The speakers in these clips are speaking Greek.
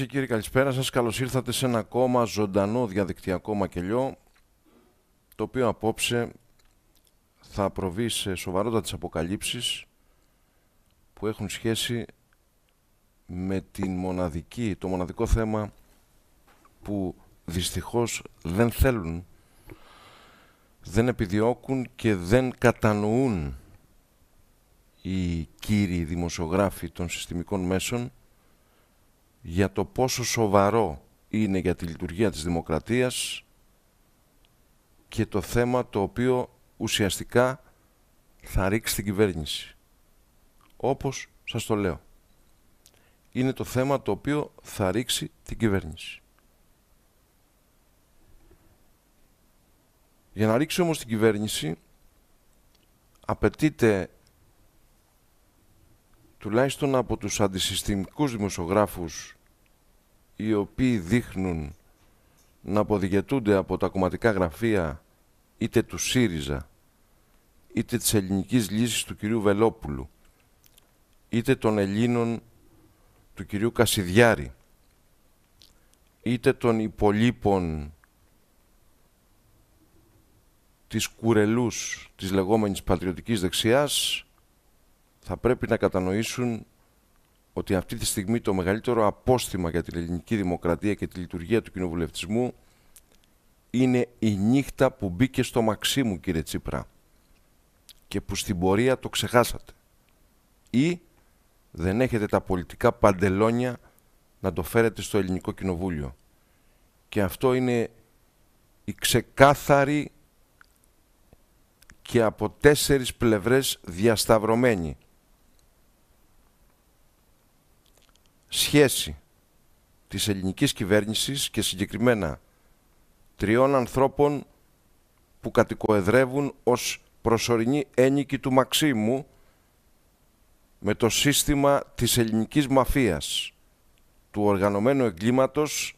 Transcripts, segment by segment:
και κύριοι, καλησπέρα σας. Καλώς ήρθατε σε ένα ακόμα ζωντανό διαδικτυακό μακελιό, το οποίο απόψε θα προβεί σε σοβαρότατες αποκαλύψεις που έχουν σχέση με την μοναδική, το μοναδικό θέμα που δυστυχώς δεν θέλουν, δεν επιδιώκουν και δεν κατανοούν οι κύριοι δημοσιογράφοι των συστημικών μέσων για το πόσο σοβαρό είναι για τη λειτουργία της δημοκρατίας και το θέμα το οποίο ουσιαστικά θα ρίξει την κυβέρνηση. Όπως σας το λέω. Είναι το θέμα το οποίο θα ρίξει την κυβέρνηση. Για να ρίξει όμως την κυβέρνηση απαιτείται τουλάχιστον από τους αντισυστημικούς δημοσιογράφους οι οποίοι δείχνουν να αποδηγετούνται από τα κομματικά γραφεία είτε του ΣΥΡΙΖΑ, είτε της ελληνικής λύσης του κυρίου Βελόπουλου, είτε των Ελλήνων του κυρίου Κασιδιάρη, είτε των υπολείπων της κουρελούς της λεγόμενης πατριωτικής δεξιάς, θα πρέπει να κατανοήσουν ότι αυτή τη στιγμή το μεγαλύτερο απόστημα για την ελληνική δημοκρατία και τη λειτουργία του κοινοβουλευτισμού είναι η νύχτα που μπήκε στο μαξί μου, κύριε Τσίπρα, και που στην πορεία το ξεχάσατε. Ή δεν έχετε τα πολιτικά παντελόνια να το φέρετε στο ελληνικό κοινοβούλιο. Και αυτό είναι η ξεκάθαρη και από τέσσερις πλευρές διασταυρωμένη σχέση της ελληνικής κυβέρνησης και συγκεκριμένα τριών ανθρώπων που κατοικοεδρεύουν ως προσωρινή ένικη του Μαξίμου με το σύστημα της ελληνικής μαφίας, του οργανωμένου εγκλήματος,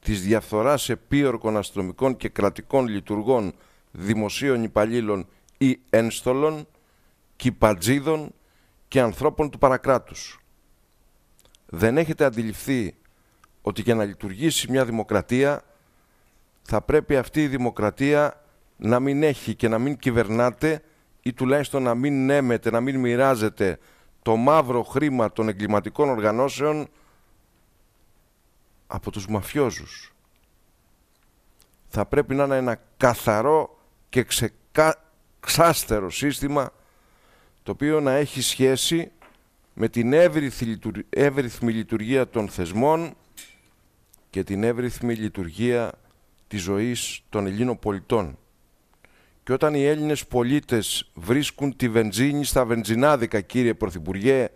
της διαφθοράς επίορκων αστυνομικών και κρατικών λειτουργών δημοσίων υπαλλήλων ή ένστολων, κυπατζίδων και ανθρώπων του παρακράτους δεν έχετε αντιληφθεί ότι για να λειτουργήσει μια δημοκρατία θα πρέπει αυτή η δημοκρατία να μην έχει και να μην κυβερνάτε, ή τουλάχιστον να μην νέμετε, να μην μοιράζεται το μαύρο χρήμα των εγκληματικών οργανώσεων από τους μαφιόζους. Θα πρέπει να είναι ένα καθαρό και ξεκάστερο σύστημα το οποίο να έχει σχέση με την εύρυθμη λειτουργία των θεσμών και την εύρυθμη λειτουργία της ζωής των Ελλήνων πολιτών. Και όταν οι Έλληνες πολίτες βρίσκουν τη βενζίνη στα βενζινάδικα, κύριε Πρωθυπουργέ,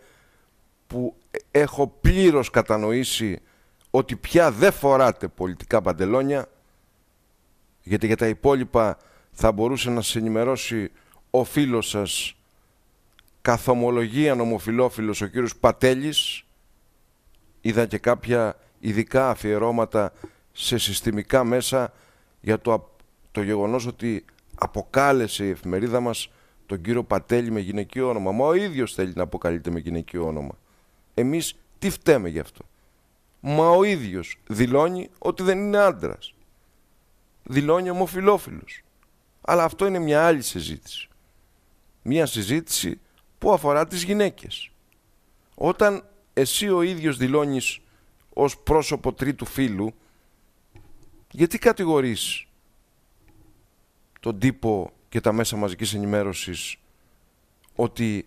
που έχω πλήρως κατανοήσει ότι πια δεν φοράτε πολιτικά παντελόνια, γιατί για τα υπόλοιπα θα μπορούσε να σε ενημερώσει ο φίλος σας καθομολογία νομοφιλόφιλος ο κύριος Πατέλης είδα και κάποια ειδικά αφιερώματα σε συστημικά μέσα για το, το γεγονός ότι αποκάλεσε η εφημερίδα μας τον κύριο Πατέλη με γυναικείο όνομα. Μα ο ίδιος θέλει να αποκαλείται με γυναικείο όνομα. Εμείς τι φταίμε γι' αυτό. Μα ο ίδιος δηλώνει ότι δεν είναι άντρας. Δηλώνει ομοφιλόφιλος. Αλλά αυτό είναι μια άλλη συζήτηση. Μια συζήτηση που αφορά τις γυναίκες. Όταν εσύ ο ίδιος δηλώνεις ως πρόσωπο τρίτου φίλου, γιατί κατηγορείς τον τύπο και τα μέσα μαζικής ενημέρωσης ότι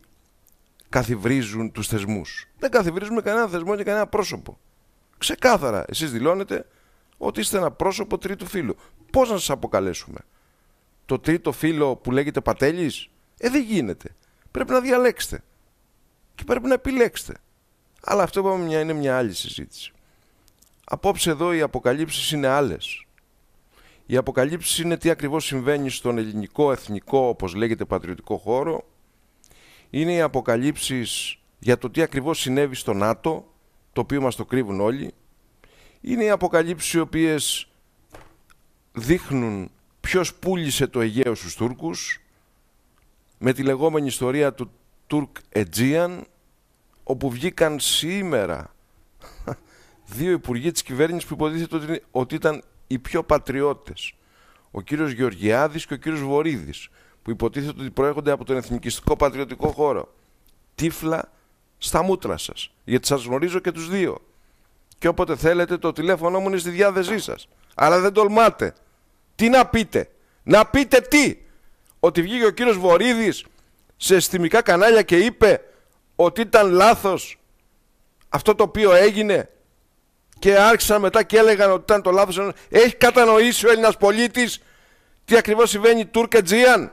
καθιβρίζουν τους θεσμούς. Δεν καθιβρίζουμε κανένα θεσμό και κανένα πρόσωπο. Ξεκάθαρα, εσείς δηλώνετε ότι είστε ένα πρόσωπο τρίτου φίλου. Πώς να σας αποκαλέσουμε. Το τρίτο φίλο που λέγεται Πατέλης. Ε, δεν γίνεται. Πρέπει να διαλέξετε. Και πρέπει να επιλέξετε. Αλλά αυτό είπαμε είναι μια άλλη συζήτηση. Απόψε εδώ οι αποκαλύψεις είναι άλλες. Οι αποκαλύψεις είναι τι ακριβώς συμβαίνει στον ελληνικό, εθνικό, όπως λέγεται, πατριωτικό χώρο. Είναι οι αποκαλύψεις για το τι ακριβώς συνέβη στο ΝΑΤΟ, το οποίο μας το κρύβουν όλοι. Είναι οι αποκαλύψεις οι οποίες δείχνουν ποιος πούλησε το Αιγαίο στους Τούρκους, με τη λεγόμενη ιστορία του Τουρκ Αιτζίαν, όπου βγήκαν σήμερα δύο υπουργοί της κυβέρνησης που υποτίθεται ότι ήταν οι πιο πατριώτες. Ο κύριος Γεωργιάδης και ο κύριος Βορύδης, που υποτίθεται ότι προέρχονται από τον εθνικιστικό πατριωτικό χώρο. Τύφλα στα μούτρα σας, γιατί σας γνωρίζω και τους δύο. Και όποτε θέλετε το τηλέφωνο μου είναι στη διάθεσή σας. Αλλά δεν τολμάτε. Τι να πείτε. Να πείτε τι ότι βγήκε ο κύριος Βορύδης σε αισθημικά κανάλια και είπε ότι ήταν λάθος αυτό το οποίο έγινε και άρχισαν μετά και έλεγαν ότι ήταν το λάθος έχει κατανοήσει ο Έλληνας πολίτης τι ακριβώς συμβαίνει Τούρκε Τζιάν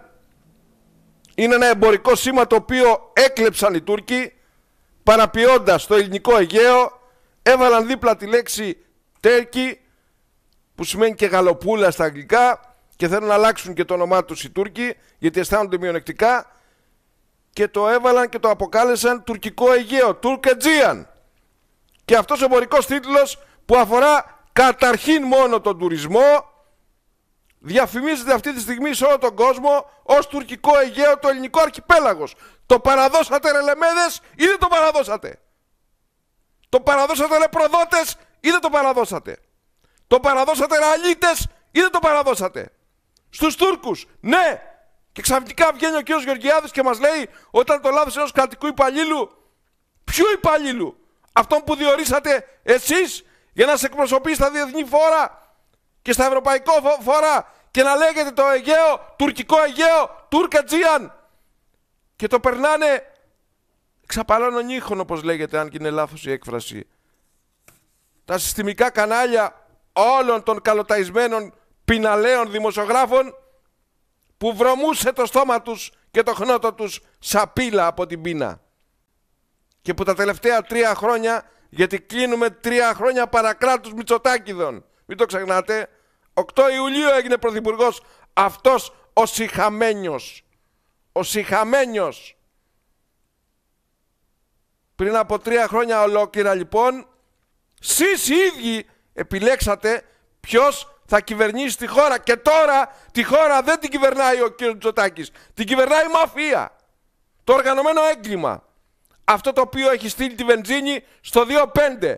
είναι ένα εμπορικό σήμα το οποίο έκλεψαν οι Τούρκοι παραποιώντας το ελληνικό Αιγαίο έβαλαν δίπλα τη λέξη Τέρκη που σημαίνει και γαλοπούλα στα αγγλικά και θέλουν να αλλάξουν και το όνομά τους οι Τούρκοι γιατί αισθάνονται μειονεκτικά και το έβαλαν και το αποκάλεσαν τουρκικό Αιγαίο, Τουρκατζίαν. Και αυτός ο εμπορικός τίτλος που αφορά καταρχήν μόνο τον τουρισμό διαφημίζεται αυτή τη στιγμή σε όλο τον κόσμο ως τουρκικό Αιγαίο το ελληνικό αρχιπέλαγος. Το παραδώσατε ρε Λεμέδες ή δεν το παραδώσατε. Το παραδώσατε ρε προδότες ή δεν το παραδώσατε. Το παραδώσατε ρε ή δεν το παραδώσατε στους Τούρκους. Ναι! Και ξαφνικά βγαίνει ο κ. Γεωργιάδης και μας λέει, όταν το λάθο ενός κρατικού υπαλλήλου, ποιου υπαλλήλου, αυτόν που διορίσατε εσείς για να σε εκπροσωπεί στα διεθνή φόρα και στα ευρωπαϊκό φόρα και να λέγεται το Αιγαίο, τουρκικό Αιγαίο, Τούρκα Και το περνάνε ξαπαλώνων ήχων όπως λέγεται αν και είναι λάθος η έκφραση. Τα συστημικά κανάλια όλων των καλοταϊσμένων πιναλέων δημοσιογράφων που βρωμούσε το στόμα τους και το χνότο τους σαπίλα από την πείνα. Και που τα τελευταία τρία χρόνια, γιατί κλείνουμε τρία χρόνια παρακράτους Μητσοτάκηδων, μην το ξεχνάτε, 8 Ιουλίου έγινε Πρωθυπουργός αυτός ο Σιχαμένιος. Ο Σιχαμένιος. Πριν από τρία χρόνια ολόκληρα λοιπόν, εσείς οι ίδιοι επιλέξατε ποιος θα κυβερνήσει τη χώρα και τώρα τη χώρα δεν την κυβερνάει ο κύριος Μητσοτάκης. Την κυβερνάει η μαφία. Το οργανωμένο έγκλημα. Αυτό το οποίο έχει στείλει τη βενζίνη στο 2,5.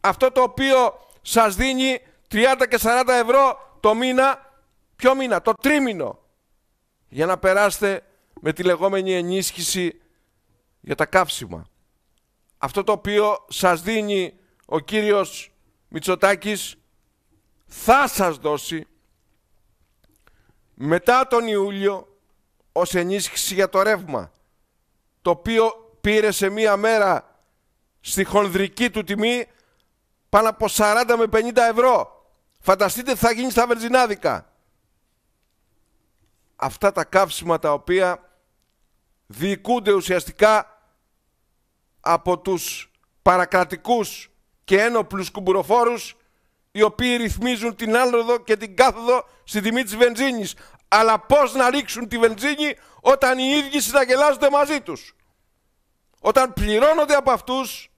Αυτό το οποίο σας δίνει 30 και 40 ευρώ το μήνα, ποιο μήνα, το τρίμηνο, για να περάσετε με τη λεγόμενη ενίσχυση για τα καύσιμα. Αυτό το οποίο σας δίνει ο κύριος Μητσοτάκης θα σας δώσει μετά τον Ιούλιο ως ενίσχυση για το ρεύμα το οποίο πήρε σε μία μέρα στη χονδρική του τιμή πάνω από 40 με 50 ευρώ. Φανταστείτε τι θα γίνει στα Βερζινάδικα. Αυτά τα καύσιμα τα οποία διοικούνται ουσιαστικά από τους παρακρατικούς και ένοπλους κουμπουροφόρους οι οποίοι ρυθμίζουν την άνοδο και την κάθοδο στη τιμή της βενζίνης. Αλλά πώς να ρίξουν τη βενζίνη όταν οι ίδιοι συναγελάζονται μαζί τους. Όταν πληρώνονται από αυτούς,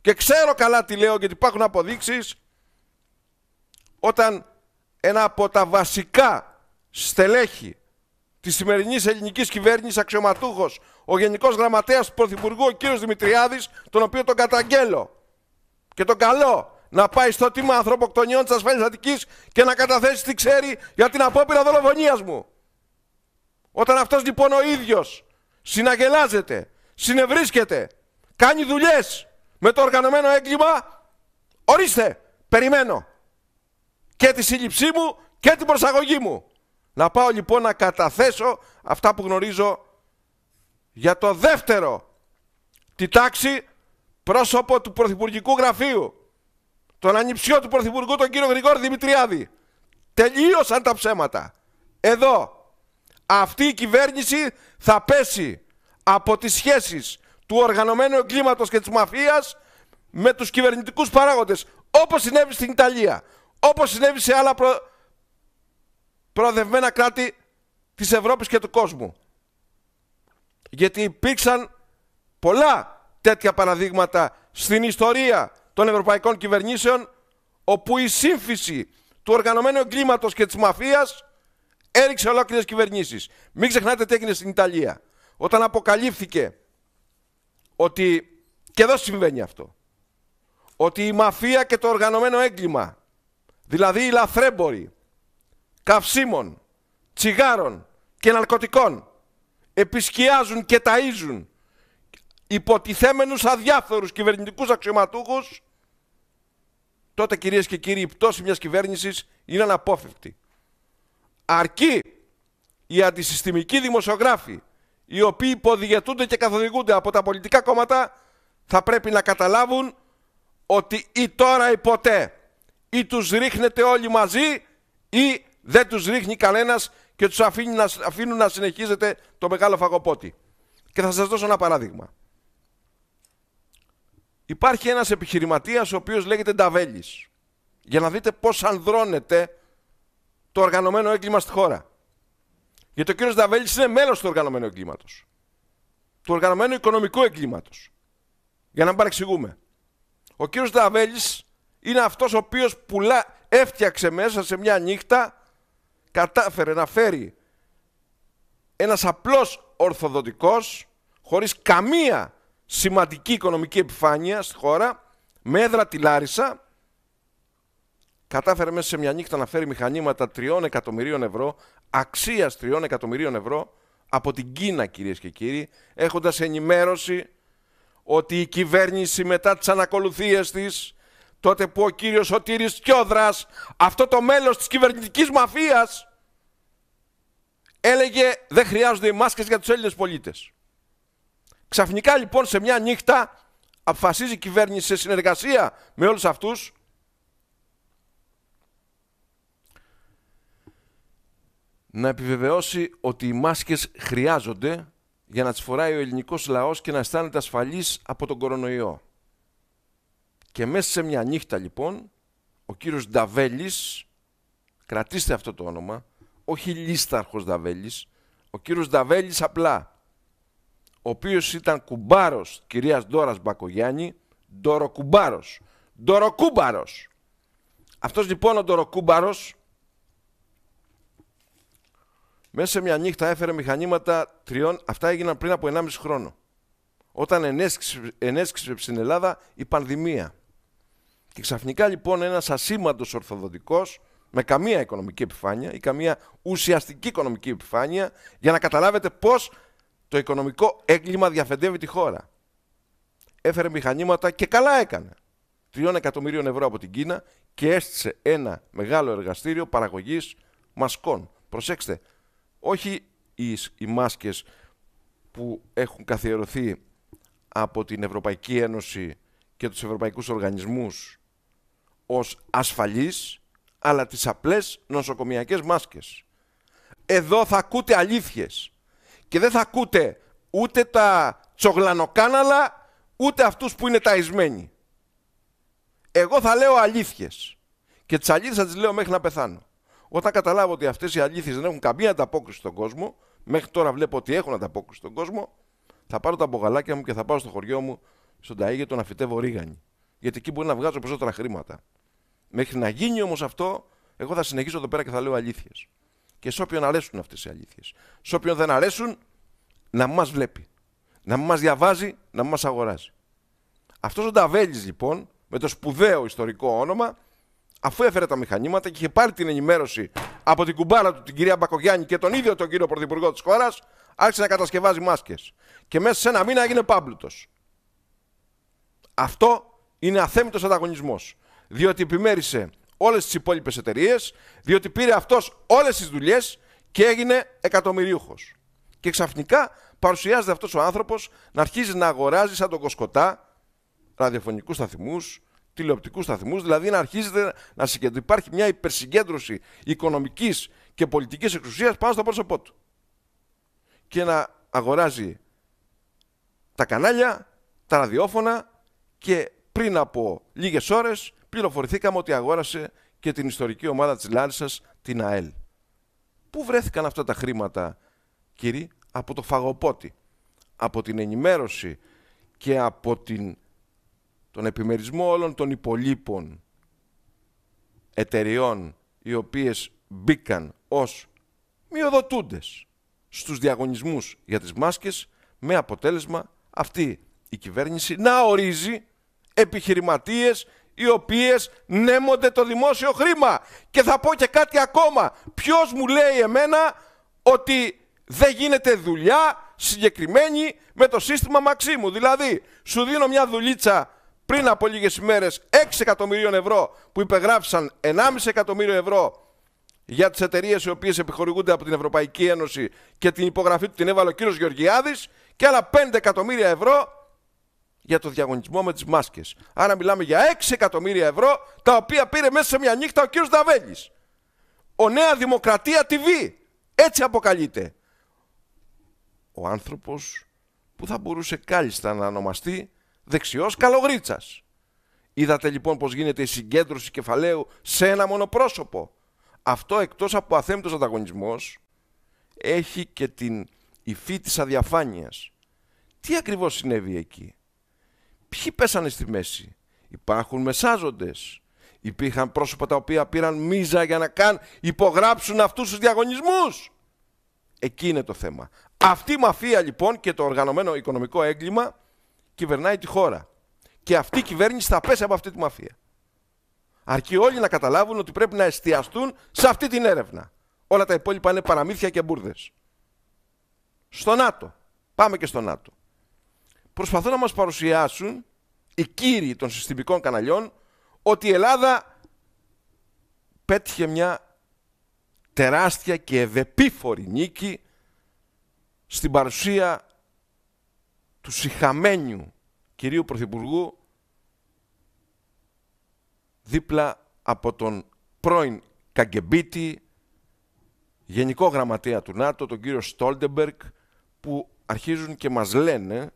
και ξέρω καλά τι λέω γιατί υπάρχουν αποδείξεις, όταν ένα από τα βασικά στελέχη της σημερινής ελληνικής κυβέρνησης, αξιωματούχος, ο Γενικός Γραμματέας του Πρωθυπουργού, ο κ. Δημητριάδης, τον οποίο τον καταγγέλλω και τον καλό να πάει στο τμήμα ανθρωποκτονιών της ασφάλειας Αττικής και να καταθέσει τι ξέρει για την απόπειρα δολοφονίας μου. Όταν αυτός λοιπόν ο ίδιος συναγελάζεται, συνευρίσκεται, κάνει δουλειές με το οργανωμένο έγκλημα, ορίστε, περιμένω και τη σύλληψή μου και την προσαγωγή μου. Να πάω λοιπόν να καταθέσω αυτά που γνωρίζω για το δεύτερο, τη τάξη πρόσωπο του Πρωθυπουργικού Γραφείου τον ανιψιό του Πρωθυπουργού, τον κύριο Γρηγόρη Δημητριάδη. Τελείωσαν τα ψέματα. Εδώ αυτή η κυβέρνηση θα πέσει από τις σχέσεις του οργανωμένου εγκλήματος και της μαφίας με τους κυβερνητικούς παράγοντες, όπως συνέβη στην Ιταλία, όπως συνέβη σε άλλα προ... προοδευμένα κράτη της Ευρώπης και του κόσμου. Γιατί υπήρξαν πολλά τέτοια παραδείγματα στην ιστορία των ευρωπαϊκών κυβερνήσεων, όπου η σύμφυση του οργανωμένου εγκλήματος και της μαφίας έριξε ολόκληρες κυβερνήσεις. Μην ξεχνάτε τι έγινε στην Ιταλία. Όταν αποκαλύφθηκε ότι. και εδώ συμβαίνει αυτό. Ότι η μαφία και το οργανωμένο έγκλημα, δηλαδή οι λαθρέμποροι καυσίμων, τσιγάρων και ναρκωτικών, επισκιάζουν και ταΐζουν υποτιθέμενους αδιάφθορους κυβερνητικούς αξιωματούχους, τότε κυρίες και κύριοι η πτώση μιας κυβέρνησης είναι αναπόφευκτη. Αρκεί οι αντισυστημικοί δημοσιογράφοι, οι οποίοι υποδιαιτούνται και καθοδηγούνται από τα πολιτικά κόμματα, θα πρέπει να καταλάβουν ότι ή τώρα ή ποτέ ή τους ρίχνετε όλοι μαζί ή δεν τους ρίχνει κανένας και τους αφήνουν να συνεχίζεται το μεγάλο φαγοπότη. Και θα σας δώσω ένα παράδειγμα. Υπάρχει ένας επιχειρηματίας ο οποίος λέγεται Νταβέλης. Για να δείτε πώς ανδρώνεται το οργανωμένο έγκλημα στη χώρα. Γιατί ο κύριος Νταβέλης είναι μέλος του οργανωμένου εγκλήματος. Του οργανωμένου οικονομικού εγκλήματος. Για να μην παρεξηγούμε. Ο κύριος Νταβέλης είναι αυτός ο οποίος πουλά, έφτιαξε μέσα σε μια νύχτα, κατάφερε να φέρει ένας απλός ορθοδοτικός, χωρίς καμία σημαντική οικονομική επιφάνεια στη χώρα, με έδρα τη Λάρισα, κατάφερε μέσα σε μια νύχτα να φέρει μηχανήματα 3 εκατομμυρίων ευρώ, αξίας 3 εκατομμυρίων ευρώ, από την Κίνα κυρίες και κύριοι, έχοντας ενημέρωση ότι η κυβέρνηση μετά τις ανακολουθίες της, τότε που ο κύριος Σωτήρης Κιόδρας, αυτό το μέλος της κυβερνητικής Μαφίας, έλεγε δεν χρειάζονται οι μάσκες για τους Έλληνες πολίτες. Ξαφνικά λοιπόν σε μια νύχτα αποφασίζει η κυβέρνηση σε συνεργασία με όλους αυτούς να επιβεβαιώσει ότι οι μάσκες χρειάζονται για να τις φοράει ο ελληνικός λαός και να αισθάνεται ασφαλής από τον κορονοϊό. Και μέσα σε μια νύχτα λοιπόν ο κύριος Νταβέλης, κρατήστε αυτό το όνομα, όχι Λίσταρχος Νταβέλης, ο κύριος Νταβέλης απλά, ο οποίος ήταν κουμπάρος κυρίας Ντόρας Μπακογιάννη, Ντοροκουμπάρος, Ντοροκούμπαρος. Αυτός λοιπόν ο Ντοροκούμπαρος μέσα σε μια νύχτα έφερε μηχανήματα τριών, αυτά έγιναν πριν από 1,5 χρόνο. Όταν ενέσκησε στην Ελλάδα η πανδημία. Και ξαφνικά λοιπόν ένας ασήμαντος ορθοδοτικός, με καμία οικονομική επιφάνεια ή καμία ουσιαστική οικονομική επιφάνεια για να καταλάβετε πώς το οικονομικό έγκλημα διαφεντεύει τη χώρα. Έφερε μηχανήματα και καλά έκανε. Τριών εκατομμυρίων ευρώ από την Κίνα και έστησε ένα μεγάλο εργαστήριο παραγωγής μασκών. Προσέξτε, όχι οι, οι μάσκες που έχουν καθιερωθεί από την Ευρωπαϊκή Ένωση και τους ευρωπαϊκούς οργανισμούς ως ασφαλείς, αλλά τις απλές νοσοκομιακές μάσκες. Εδώ θα ακούτε αλήθειες και δεν θα ακούτε ούτε τα τσογλανοκάναλα, ούτε αυτούς που είναι ταϊσμένοι. Εγώ θα λέω αλήθειες. Και τις αλήθειες θα τις λέω μέχρι να πεθάνω. Όταν καταλάβω ότι αυτές οι αλήθειες δεν έχουν καμία ανταπόκριση στον κόσμο, μέχρι τώρα βλέπω ότι έχουν ανταπόκριση στον κόσμο, θα πάρω τα μπογαλάκια μου και θα πάω στο χωριό μου, στον Ταίγετο, να φυτεύω ρίγανη. Γιατί εκεί μπορεί να βγάζω περισσότερα χρήματα. Μέχρι να γίνει όμως αυτό, εγώ θα συνεχίσω εδώ πέρα και θα λέω αλήθειες και σε όποιον αρέσουν αυτές οι αλήθειες. Σε όποιον δεν αρέσουν, να μας βλέπει. Να μας διαβάζει, να μας αγοράζει. Αυτός ο Νταβέλης, λοιπόν, με το σπουδαίο ιστορικό όνομα, αφού έφερε τα μηχανήματα και είχε πάρει την ενημέρωση από την κουμπάρα του την κυρία Μπακογιάννη και τον ίδιο τον κύριο Πρωθυπουργό της χώρας, άρχισε να κατασκευάζει μάσκες. Και μέσα σε ένα μήνα έγινε πάμπλουτο. Αυτό είναι αθέμητος ανταγωνισμός. Διότι επιμέρισε όλες τις υπόλοιπες εταιρείες, διότι πήρε αυτός όλες τις δουλειές και έγινε εκατομμυρίουχος. Και ξαφνικά παρουσιάζεται αυτός ο άνθρωπος να αρχίζει να αγοράζει σαν τον Κοσκοτά ραδιοφωνικούς σταθμούς, τηλεοπτικούς σταθμούς, δηλαδή να αρχίζεται να συγκεντρώνει. Υπάρχει μια υπερσυγκέντρωση οικονομικής και πολιτικής εξουσίας πάνω στο πρόσωπό του. Και να αγοράζει τα κανάλια, τα ραδιόφωνα και πριν από λίγες ώρες πληροφορηθήκαμε ότι αγόρασε και την ιστορική ομάδα της Λάρισας, την ΑΕΛ. Πού βρέθηκαν αυτά τα χρήματα, κύριοι, από το φαγοπότη, από την ενημέρωση και από τον επιμερισμό όλων των υπολείπων εταιριών οι οποίες μπήκαν ως μειοδοτούντες στους διαγωνισμούς για τις μάσκες με αποτέλεσμα αυτή η κυβέρνηση να ορίζει επιχειρηματίες οι οποίες νέμονται το δημόσιο χρήμα. Και θα πω και κάτι ακόμα. Ποιος μου λέει εμένα ότι δεν γίνεται δουλειά συγκεκριμένη με το σύστημα Μαξίμου. Δηλαδή, σου δίνω μια δουλίτσα πριν από λίγες ημέρες 6 εκατομμυρίων ευρώ που υπεγράφησαν 1,5 εκατομμύριο ευρώ για τις εταιρείες οι οποίες επιχορηγούνται από την Ευρωπαϊκή Ένωση και την υπογραφή του την έβαλε ο κύριος Γεωργιάδης και άλλα 5 εκατομμύρια ευρώ για το διαγωνισμό με τις μάσκες. Άρα μιλάμε για 6 εκατομμύρια ευρώ τα οποία πήρε μέσα σε μια νύχτα ο κύριος Δαβέλης. Ο Νέα Δημοκρατία TV. Έτσι αποκαλείται. Ο άνθρωπος που θα μπορούσε κάλλιστα να ονομαστεί δεξιός καλογρίτσας. Είδατε λοιπόν πως γίνεται η συγκέντρωση κεφαλαίου σε ένα μόνο πρόσωπο Αυτό εκτός από αθέμητος ανταγωνισμός έχει και την υφή της αδιαφάνειας. Τι ακριβώς συνέβη εκεί. Ποιοι πέσανε στη μέση. Υπάρχουν μεσάζοντες. Υπήρχαν πρόσωπα τα οποία πήραν μίζα για να καν υπογράψουν αυτούς τους διαγωνισμούς. Εκεί είναι το θέμα. Αυτή η μαφία λοιπόν και το οργανωμένο οικονομικό έγκλημα κυβερνάει τη χώρα. Και αυτή η κυβέρνηση θα πέσει από αυτή τη μαφία. Αρκεί όλοι να καταλάβουν ότι πρέπει να εστιαστούν σε αυτή την έρευνα. Όλα τα υπόλοιπα είναι παραμύθια και μπουρδες. Στο ΝΑΤΟ. Πάμε και στο ΝΑΤΟ προσπαθούν να μας παρουσιάσουν οι κύριοι των συστημικών καναλιών ότι η Ελλάδα πέτυχε μια τεράστια και ευεπίφορη νίκη στην παρουσία του συχαμένου κυρίου Πρωθυπουργού δίπλα από τον πρώην Καγκεμπίτη, Γενικό Γραμματέα του ΝΑΤΟ, τον κύριο Στόλτεμπεργκ, που αρχίζουν και μας λένε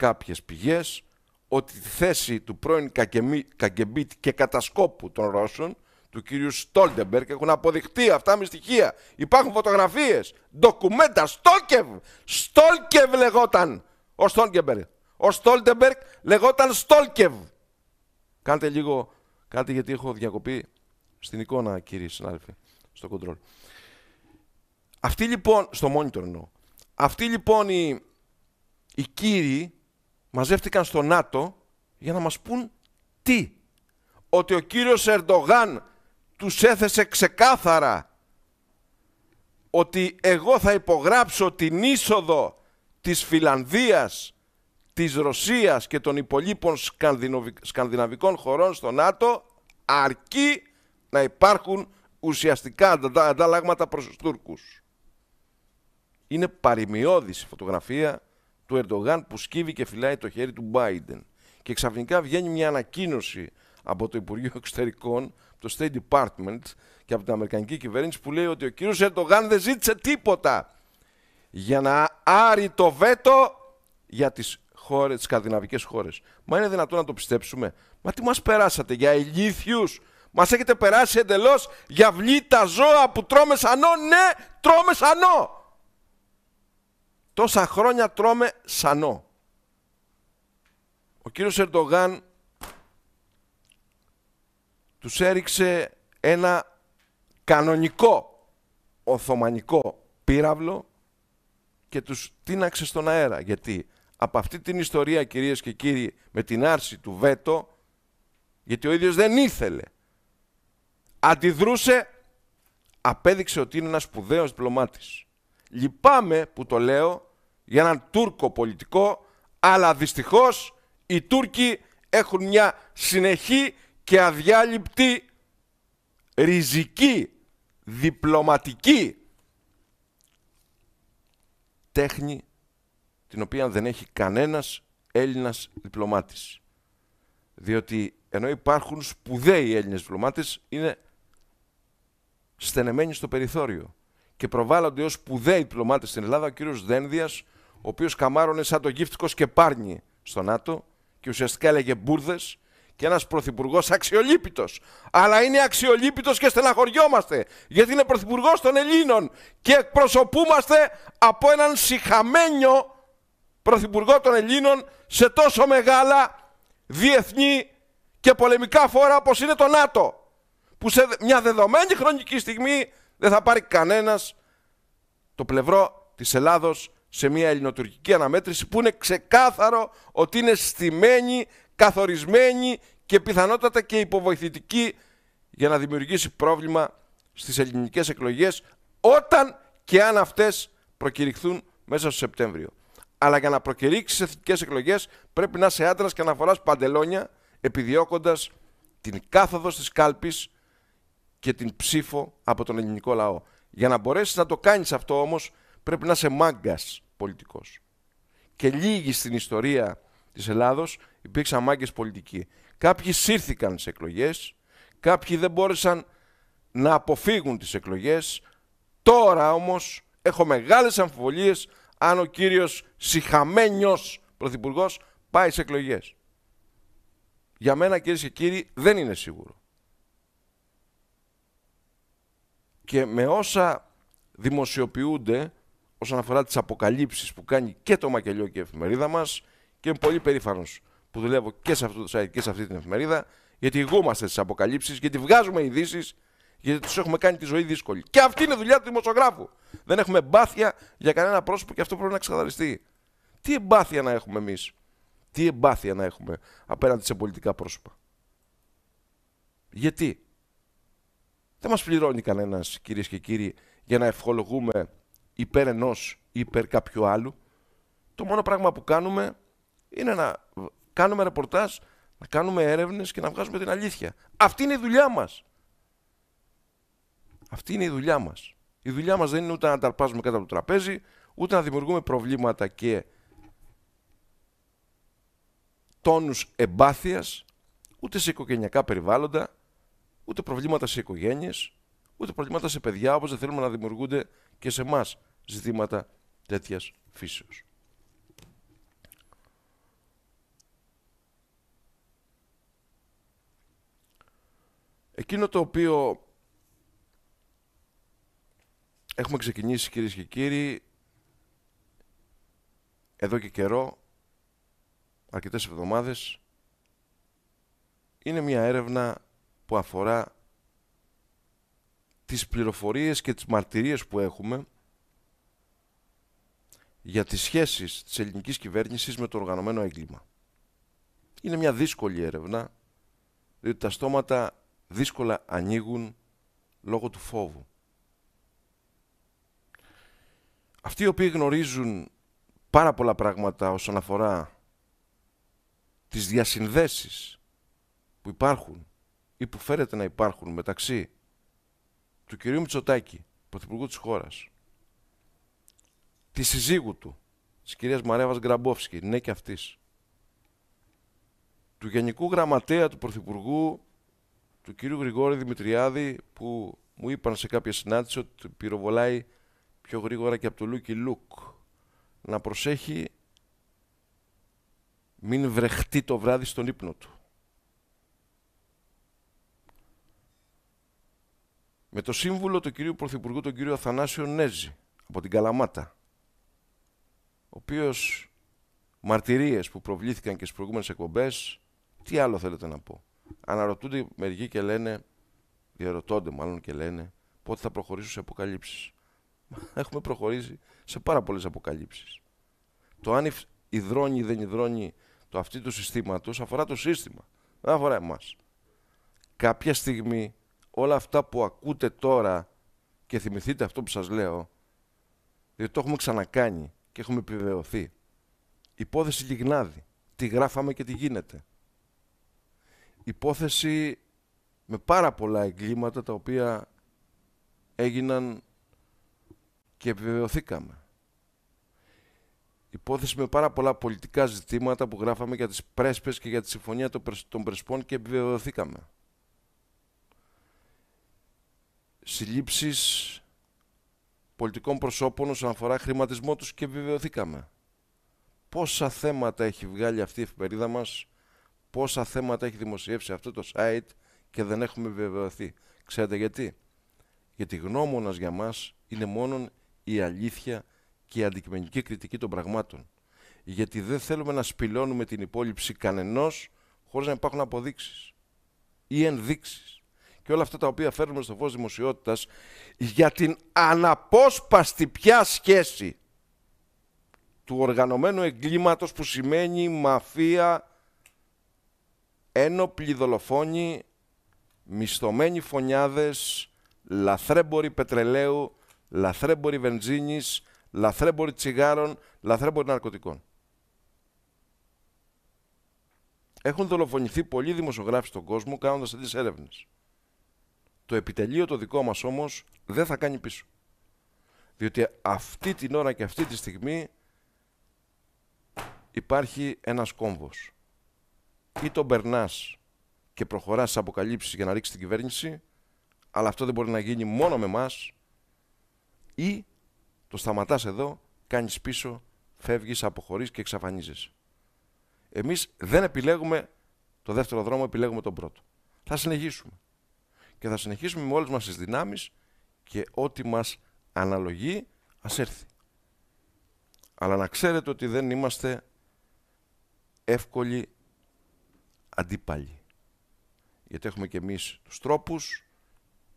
κάποιες πηγές ότι τη θέση του πρώην Κακεμπίτ και κατασκόπου των Ρώσων, του κυρίου Στόλτεμπερκ, έχουν αποδειχτεί αυτά με στοιχεία. Υπάρχουν φωτογραφίες, ντοκουμέντα, Στόλκεβ, Στόλκεβ λεγόταν ο Στόλκεμπερκ. Ο Στόλτεμπερκ λεγόταν Στόλκεβ. Κάντε λίγο κάτι γιατί έχω διακοπεί στην εικόνα, κύριε συνάδελφε στο κοντρόλ. Αυτή λοιπόν, στο monitor εννοώ, αυτοί λοιπόν η οι κύριοι μαζεύτηκαν στο ΝΑΤΟ για να μας πούν τι. Ότι ο κύριος Ερντογάν τους έθεσε ξεκάθαρα ότι εγώ θα υπογράψω την είσοδο της Φιλανδίας, της Ρωσίας και των υπολείπων σκανδιναβικών χωρών στο ΝΑΤΟ αρκεί να υπάρχουν ουσιαστικά ανταλλάγματα προς τους Τούρκους. Είναι παρημειώδης η φωτογραφία του Ερντογάν που σκύβει και φυλάει το χέρι του Μπάιντεν. Και ξαφνικά βγαίνει μια ανακοίνωση από το Υπουργείο Εξωτερικών, το State Department και από την Αμερικανική κυβέρνηση που λέει ότι ο κύριος Ερντογάν δεν ζήτησε τίποτα για να άρει το βέτο για τις χώρες, τις χώρες. Μα είναι δυνατόν να το πιστέψουμε. Μα τι μας περάσατε για ηλίθιους. Μας έχετε περάσει εντελώς για βλήτα ζώα που τρώμε σανό. Ναι, τρώμε σανό. Τόσα χρόνια τρώμε σανό. Ο κύριος Ερντογάν τους έριξε ένα κανονικό οθωμανικό πύραυλο και τους τίναξε στον αέρα. Γιατί από αυτή την ιστορία κυρίες και κύριοι με την άρση του βέτο, γιατί ο ίδιος δεν ήθελε, αντιδρούσε, απέδειξε ότι είναι ένας σπουδαίος διπλωμάτης. Λυπάμαι που το λέω, για έναν Τούρκο πολιτικό, αλλά δυστυχώς οι Τούρκοι έχουν μια συνεχή και αδιάλειπτη ριζική διπλωματική τέχνη την οποία δεν έχει κανένας Έλληνας διπλωμάτης. Διότι ενώ υπάρχουν σπουδαίοι Έλληνες διπλωμάτες είναι στενεμένοι στο περιθώριο και προβάλλονται ως σπουδαίοι διπλωμάτες στην Ελλάδα ο κύριος Δένδιας ο οποίος καμάρωνε σαν το γύφτικο πάρνι στο ΝΑΤΟ και ουσιαστικά έλεγε μπουρδες και ένας πρωθυπουργός αξιολύπητος. Αλλά είναι αξιολύπητος και στεναχωριόμαστε. Γιατί είναι πρωθυπουργός των Ελλήνων και εκπροσωπούμαστε από έναν συχαμένιο πρωθυπουργό των Ελλήνων σε τόσο μεγάλα διεθνή και πολεμικά φόρα όπως είναι το ΝΑΤΟ που σε μια δεδομένη χρονική στιγμή δεν θα πάρει κανένας το πλευρό της Ελλάδος σε μια ελληνοτουρκική αναμέτρηση που είναι ξεκάθαρο ότι είναι στημένη, καθορισμένη και πιθανότατα και υποβοηθητική για να δημιουργήσει πρόβλημα στις ελληνικές εκλογές όταν και αν αυτές προκηρυχθούν μέσα στο Σεπτέμβριο. Αλλά για να προκηρύξει τι εθνικές εκλογές πρέπει να είσαι άντρας και να φοράς παντελόνια, επιδιώκοντας την κάθοδος της κάλπης και την ψήφο από τον ελληνικό λαό. Για να μπορέσεις να το κάνεις αυτό όμως, Πρέπει να είσαι μάγκας πολιτικός. Και λίγοι στην ιστορία της Ελλάδος υπήρξαν μάγκες πολιτικοί. Κάποιοι σύρθηκαν σε εκλογές, κάποιοι δεν μπόρεσαν να αποφύγουν τις εκλογές. Τώρα όμως έχω μεγάλες αμφιβολίες αν ο κύριος Σιχαμένιος Πρωθυπουργός πάει σε εκλογές. Για μένα κυρίες και κύριοι δεν είναι σίγουρο. Και με όσα δημοσιοποιούνται όσον αφορά τις αποκαλύψεις που κάνει και το Μακελιό και η εφημερίδα μας και είμαι πολύ περήφανος που δουλεύω και σε αυτό το site αυτή την εφημερίδα γιατί ηγούμαστε στις αποκαλύψεις, γιατί βγάζουμε ειδήσεις, γιατί τους έχουμε κάνει τη ζωή δύσκολη. Και αυτή είναι η δουλειά του δημοσιογράφου. Δεν έχουμε μπάθεια για κανένα πρόσωπο και αυτό πρέπει να ξεκαθαριστεί. Τι εμπάθεια να έχουμε εμείς. Τι εμπάθεια να έχουμε απέναντι σε πολιτικά πρόσωπα. Γιατί. Δεν μας πληρώνει κανένας κυρίες και κύριοι για να ευχολογούμε υπέρ ενός ή υπέρ κάποιου άλλου. Το μόνο πράγμα που κάνουμε είναι να κάνουμε ρεπορτάζ, να κάνουμε έρευνες και να βγάζουμε την αλήθεια. Αυτή είναι η δουλειά μας. Αυτή είναι η δουλειά μας. Η δουλειά μας δεν είναι ούτε να ταρπάζουμε κάτω από το τραπέζι, ούτε να δημιουργούμε προβλήματα και τόνους εμπάθειας ούτε σε οικογενειακά περιβάλλοντα, ούτε προβλήματα σε οικογένειες, ούτε προβλήματα σε παιδιά όπως δεν θέλουμε να δημιουργούνται και σε εμάς ζητήματα τέτοιας φύσεως. Εκείνο το οποίο έχουμε ξεκινήσει κυρίες και κύριοι εδώ και καιρό, αρκετές εβδομάδες, είναι μια έρευνα που αφορά τις πληροφορίες και τις μαρτυρίες που έχουμε για τις σχέσεις της ελληνικής κυβέρνησης με το οργανωμένο έγκλημα. Είναι μια δύσκολη έρευνα, διότι τα στόματα δύσκολα ανοίγουν λόγω του φόβου. Αυτοί οι οποίοι γνωρίζουν πάρα πολλά πράγματα όσον αφορά τις διασυνδέσεις που υπάρχουν ή που φέρεται να υπάρχουν μεταξύ του κυρίου Μητσοτάκη, πρωθυπουργού της χώρας, τη συζύγου του, της κυρίας Μαρέβας Γκραμπόφσκη, ναι και αυτής, του Γενικού Γραμματέα του Πρωθυπουργού, του κύριου Γρηγόρη Δημητριάδη, που μου είπαν σε κάποια συνάντηση ότι πυροβολάει πιο γρήγορα και από το Λούκι Λουκ, να προσέχει μην βρεχτεί το βράδυ στον ύπνο του. Με το σύμβουλο του κυρίου Πρωθυπουργού, τον κύριο Αθανάσιο Νέζη, από την Καλαμάτα, ο οποίος μαρτυρίες που προβλήθηκαν και στις προηγούμενες εκπομπές, τι άλλο θέλετε να πω. Αναρωτούνται μερικοί και λένε, διαρωτώνται μάλλον και λένε, πότε θα προχωρήσουν σε αποκαλύψεις. Έχουμε προχωρήσει σε πάρα πολλές αποκαλύψεις. Το αν υδρώνει ή δεν υδρώνει το αυτή του συστήματος αφορά το σύστημα. Δεν αφορά εμάς Κάποια στιγμή όλα αυτά που ακούτε τώρα και θυμηθείτε αυτό που σας λέω, διότι το έχουμε ξανακάνει, και έχουμε επιβεβαιωθεί. Υπόθεση Λιγνάδη. Τη γράφαμε και τι γίνεται. Υπόθεση με πάρα πολλά εγκλήματα τα οποία έγιναν και επιβεβαιωθήκαμε. Υπόθεση με πάρα πολλά πολιτικά ζητήματα που γράφαμε για τις πρέσπες και για τη συμφωνία των Πρεσπών και επιβεβαιωθήκαμε. Συλλήψεις πολιτικών προσώπων όσον αφορά χρηματισμό τους και βεβαιωθήκαμε. Πόσα θέματα έχει βγάλει αυτή η εφημερίδα μας, πόσα θέματα έχει δημοσιεύσει αυτό το site και δεν έχουμε βεβαιωθεί. Ξέρετε γιατί. Γιατί γνώμονας για μας είναι μόνο η αλήθεια και η αντικειμενική κριτική των πραγμάτων. Γιατί δεν θέλουμε να σπηλώνουμε την υπόλοιψη κανενός χωρίς να υπάρχουν αποδείξεις ή ενδείξεις και όλα αυτά τα οποία φέρνουμε στο φως δημοσιότητας για την αναπόσπαστη πια σχέση του οργανωμένου εγκλήματος που σημαίνει μαφία, ένοπλη δολοφόνη μισθωμένοι φωνιάδες, λαθρέμποροι πετρελαίου, λαθρέμποροι βενζίνης, λαθρέμποροι τσιγάρων, λαθρέμποροι ναρκωτικών. Έχουν δολοφονηθεί πολλοί δημοσιογράφοι στον κόσμο κάνοντας τις έρευνες. Το επιτελείο το δικό μας όμως δεν θα κάνει πίσω. Διότι αυτή την ώρα και αυτή τη στιγμή υπάρχει ένας κόμβος. Ή τον περνάς και προχωράς στις αποκαλύψεις για να ρίξεις την κυβέρνηση, αλλά αυτό δεν μπορεί να γίνει μόνο με μας ή το σταματάς εδώ, κάνεις πίσω, φεύγεις, αποχωρείς και εξαφανίζεσαι. Εμείς δεν επιλέγουμε το δεύτερο δρόμο, επιλέγουμε τον πρώτο. Θα συνεχίσουμε και θα συνεχίσουμε με όλες μας τις δυνάμεις και ό,τι μας αναλογεί ας έρθει. Αλλά να ξέρετε ότι δεν είμαστε εύκολοι αντίπαλοι. Γιατί έχουμε και εμείς τους τρόπους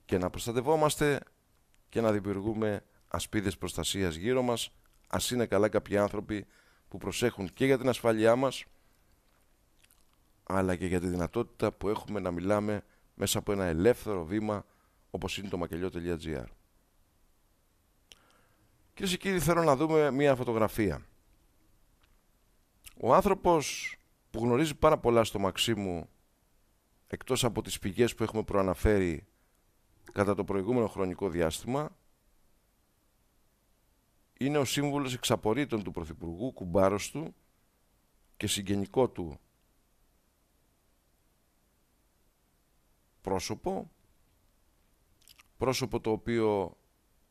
και να προστατευόμαστε και να δημιουργούμε ασπίδες προστασίας γύρω μας, ας είναι καλά κάποιοι άνθρωποι που προσέχουν και για την ασφαλειά μας, αλλά και για τη δυνατότητα που έχουμε να μιλάμε μέσα από ένα ελεύθερο βήμα όπως είναι το μακελιό.gr. Κυρίες και κύριοι, θέλω να δούμε μία φωτογραφία. Ο άνθρωπος που γνωρίζει πάρα πολλά στο Μαξίμου, εκτός από τις πηγές που έχουμε προαναφέρει κατά το προηγούμενο χρονικό διάστημα, είναι ο σύμβουλος εξαπορήτων του Πρωθυπουργού, κουμπάρος του και συγγενικό του πρόσωπο, πρόσωπο το οποίο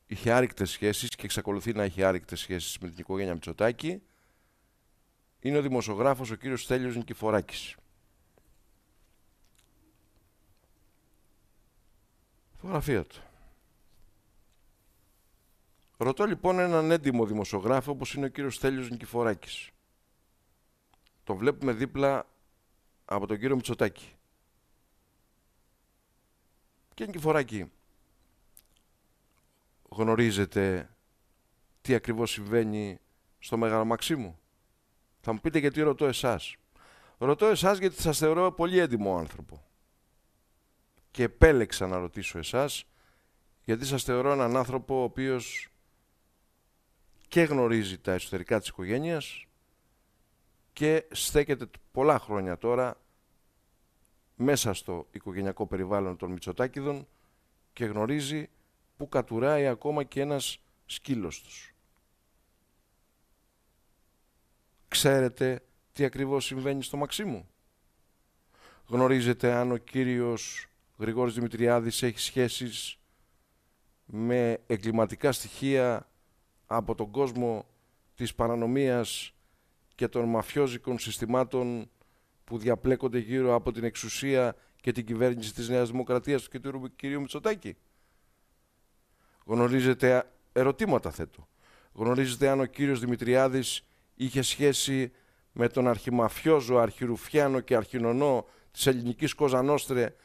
είχε άρρηκτες σχέσεις και εξακολουθεί να έχει άρρηκτες σχέσεις με την οικογένεια Μητσοτάκη, είναι ο δημοσιογράφος ο κύριος Στέλιος Νικηφοράκης. Φωγραφία του. Ρωτώ λοιπόν έναν έντιμο δημοσιογράφο όπως είναι ο κύριος Στέλιος Νικηφοράκης. Το βλέπουμε δίπλα από τον κύριο Μητσοτάκη. Και Νικηφοράκη γνωρίζετε τι ακριβώς συμβαίνει στο Μεγάλο μου. Θα μου πείτε γιατί ρωτώ εσάς. Ρωτώ εσάς γιατί σας θεωρώ πολύ έντιμο άνθρωπο. Και επέλεξα να ρωτήσω εσάς γιατί σας θεωρώ έναν άνθρωπο ο οποίος και γνωρίζει τα εσωτερικά της οικογένειας και στέκεται πολλά χρόνια τώρα μέσα στο οικογενειακό περιβάλλον των Μητσοτάκηδων και γνωρίζει που κατουράει ακόμα και ένας σκύλος τους. Ξέρετε τι ακριβώς συμβαίνει στο Μαξίμου. Γνωρίζετε αν ο κύριος Γρηγόρης Δημητριάδης έχει σχέσεις με εγκληματικά στοιχεία από τον κόσμο της παρανομίας και των μαφιόζικων συστημάτων που διαπλέκονται γύρω από την εξουσία και την κυβέρνηση της Νέας Δημοκρατίας και του κ. Μητσοτάκη. Γνωρίζετε, ερωτήματα θέτω, γνωρίζετε αν ο κύριος Δημητριάδης είχε σχέση με τον αρχιμαφιόζο, αρχιρουφιάνο και αρχινονό της ελληνικής Κοζανόστρε,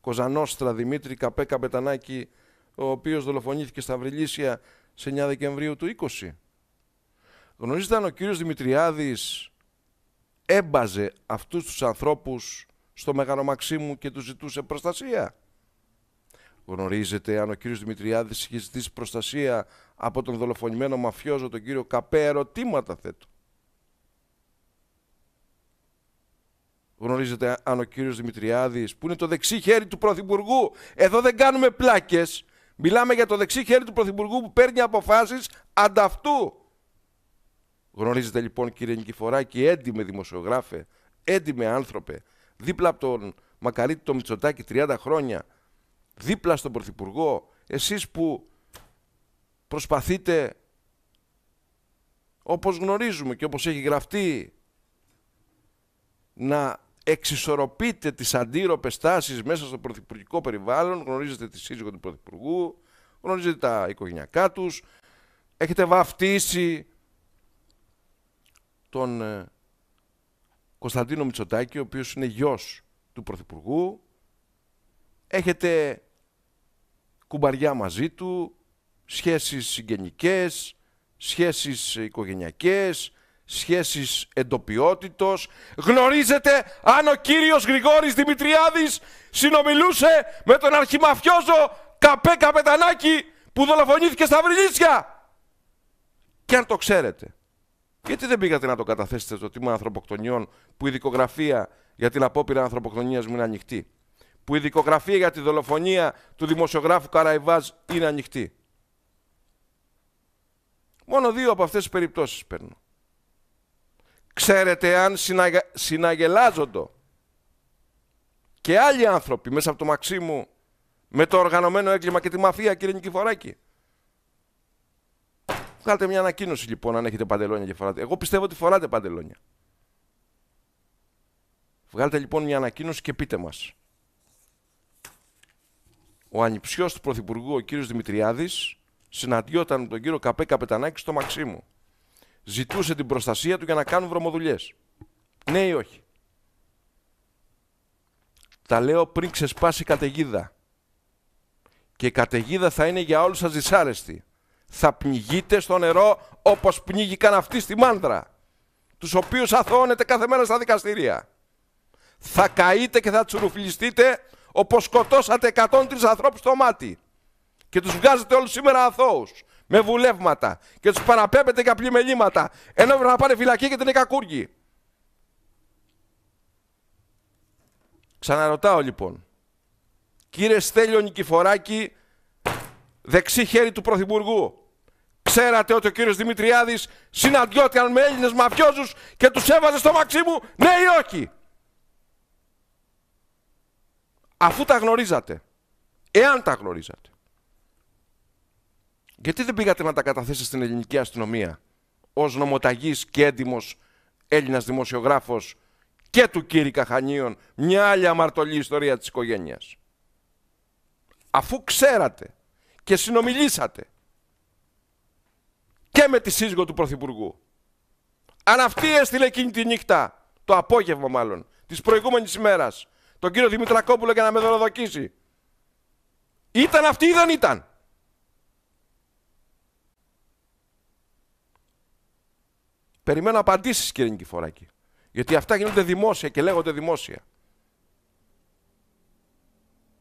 Κοζανόστρα Δημήτρη Καπέ Καπετανάκη, ο οποίος δολοφονήθηκε στα Βρυλίσια σε 9 Δεκεμβρίου του 20. Γνωρίζετε αν ο κύριος Δημητριάδης έμπαζε αυτούς τους ανθρώπους στο μου και τους ζητούσε προστασία. Γνωρίζετε αν ο κύριος Δημητριάδης είχε ζητήσει προστασία από τον δολοφονημένο μαφιόζο τον κύριο Καπέ, ερωτήματα θέτω. Γνωρίζετε αν ο κύριος Δημητριάδης, που είναι το δεξί χέρι του Πρωθυπουργού, εδώ δεν κάνουμε πλάκες, μιλάμε για το δεξί χέρι του Πρωθυπουργού που παίρνει αποφάσεις ανταυτού. Γνωρίζετε λοιπόν κύριε Νικηφοράκη, έντιμε δημοσιογράφε, έντιμε άνθρωπε, δίπλα από τον Μακαρίτη το Μητσοτάκη 30 χρόνια, δίπλα στον Πρωθυπουργό, εσείς που προσπαθείτε, όπως γνωρίζουμε και όπως έχει γραφτεί, να εξισορροπείτε τις αντίρροπες τάσεις μέσα στο πρωθυπουργικό περιβάλλον, γνωρίζετε τη σύζυγο του πρωθυπουργού, γνωρίζετε τα οικογενειακά τους, έχετε βαφτίσει τον ε, Κωνσταντίνο Μητσοτάκη, ο οποίος είναι γιος του Πρωθυπουργού. Έχετε κουμπαριά μαζί του, σχέσεις συγγενικές, σχέσεις οικογενειακές, σχέσεις εντοπιότητος. Γνωρίζετε αν ο κύριος Γρηγόρης Δημητριάδης συνομιλούσε με τον αρχιμαφιόζο Καπέ Καπετανάκη που δολοφονήθηκε στα Βρυλίσια. Και αν το ξέρετε, γιατί δεν πήγατε να το καταθέσετε στο τμήμα ανθρωποκτονιών που η δικογραφία για την απόπειρα ανθρωποκτονίας μου είναι ανοιχτή. Που η δικογραφία για τη δολοφονία του δημοσιογράφου Καραϊβάζ είναι ανοιχτή. Μόνο δύο από αυτές τις περιπτώσεις παίρνω. Ξέρετε αν συναγε... συναγελάζονται και άλλοι άνθρωποι μέσα από το μαξί μου με το οργανωμένο έγκλημα και τη μαφία, κύριε Νικηφοράκη. Βγάλτε μια ανακοίνωση λοιπόν αν έχετε παντελόνια και φοράτε. Εγώ πιστεύω ότι φοράτε παντελόνια. Βγάλτε λοιπόν μια ανακοίνωση και πείτε μας. Ο ανιψιός του Πρωθυπουργού, ο κύριος Δημητριάδης, συναντιόταν με τον κύριο Καπέ Καπετανάκη στο Μαξίμου. Ζητούσε την προστασία του για να κάνουν βρωμοδουλειές. Ναι ή όχι. Τα λέω πριν ξεσπάσει η καταιγίδα. Και η καταιγίδα θα είναι για όλους σας δυσάρεστη θα πνιγείτε στο νερό όπως πνίγηκαν αυτοί στη μάντρα, τους οποίους αθώνετε κάθε μέρα στα δικαστήρια. Θα καείτε και θα τσουρουφλιστείτε όπως σκοτώσατε 103 ανθρώπους στο μάτι και τους βγάζετε όλους σήμερα αθώους με βουλεύματα και τους παραπέμπετε για πλημελήματα ενώ να πάνε φυλακή και την είναι κακούργοι. Ξαναρωτάω λοιπόν, κύριε Στέλιο Νικηφοράκη, δεξί χέρι του Πρωθυπουργού. Ξέρατε ότι ο κύριος Δημητριάδης συναντιόταν με Έλληνες μαφιόζους και τους έβαζε στο μου. ναι ή όχι. Αφού τα γνωρίζατε, εάν τα γνωρίζατε, γιατί δεν πήγατε να τα καταθέσετε στην ελληνική αστυνομία ως νομοταγής και έντιμος Έλληνας δημοσιογράφος και του κύριου Καχανίων, μια άλλη αμαρτωλή ιστορία της οικογένειας. Αφού ξέρατε και συνομιλήσατε και με τη σύζυγο του Πρωθυπουργού. Αν αυτή έστειλε εκείνη τη νύχτα, το απόγευμα μάλλον, της προηγούμενης ημέρας, τον κύριο Δημητρακόπουλο για να με δωροδοκίσει. Ήταν αυτή ή δεν ήταν. Περιμένω απαντήσεις κύριε Νικηφοράκη. Γιατί αυτά γίνονται δημόσια και λέγονται δημόσια.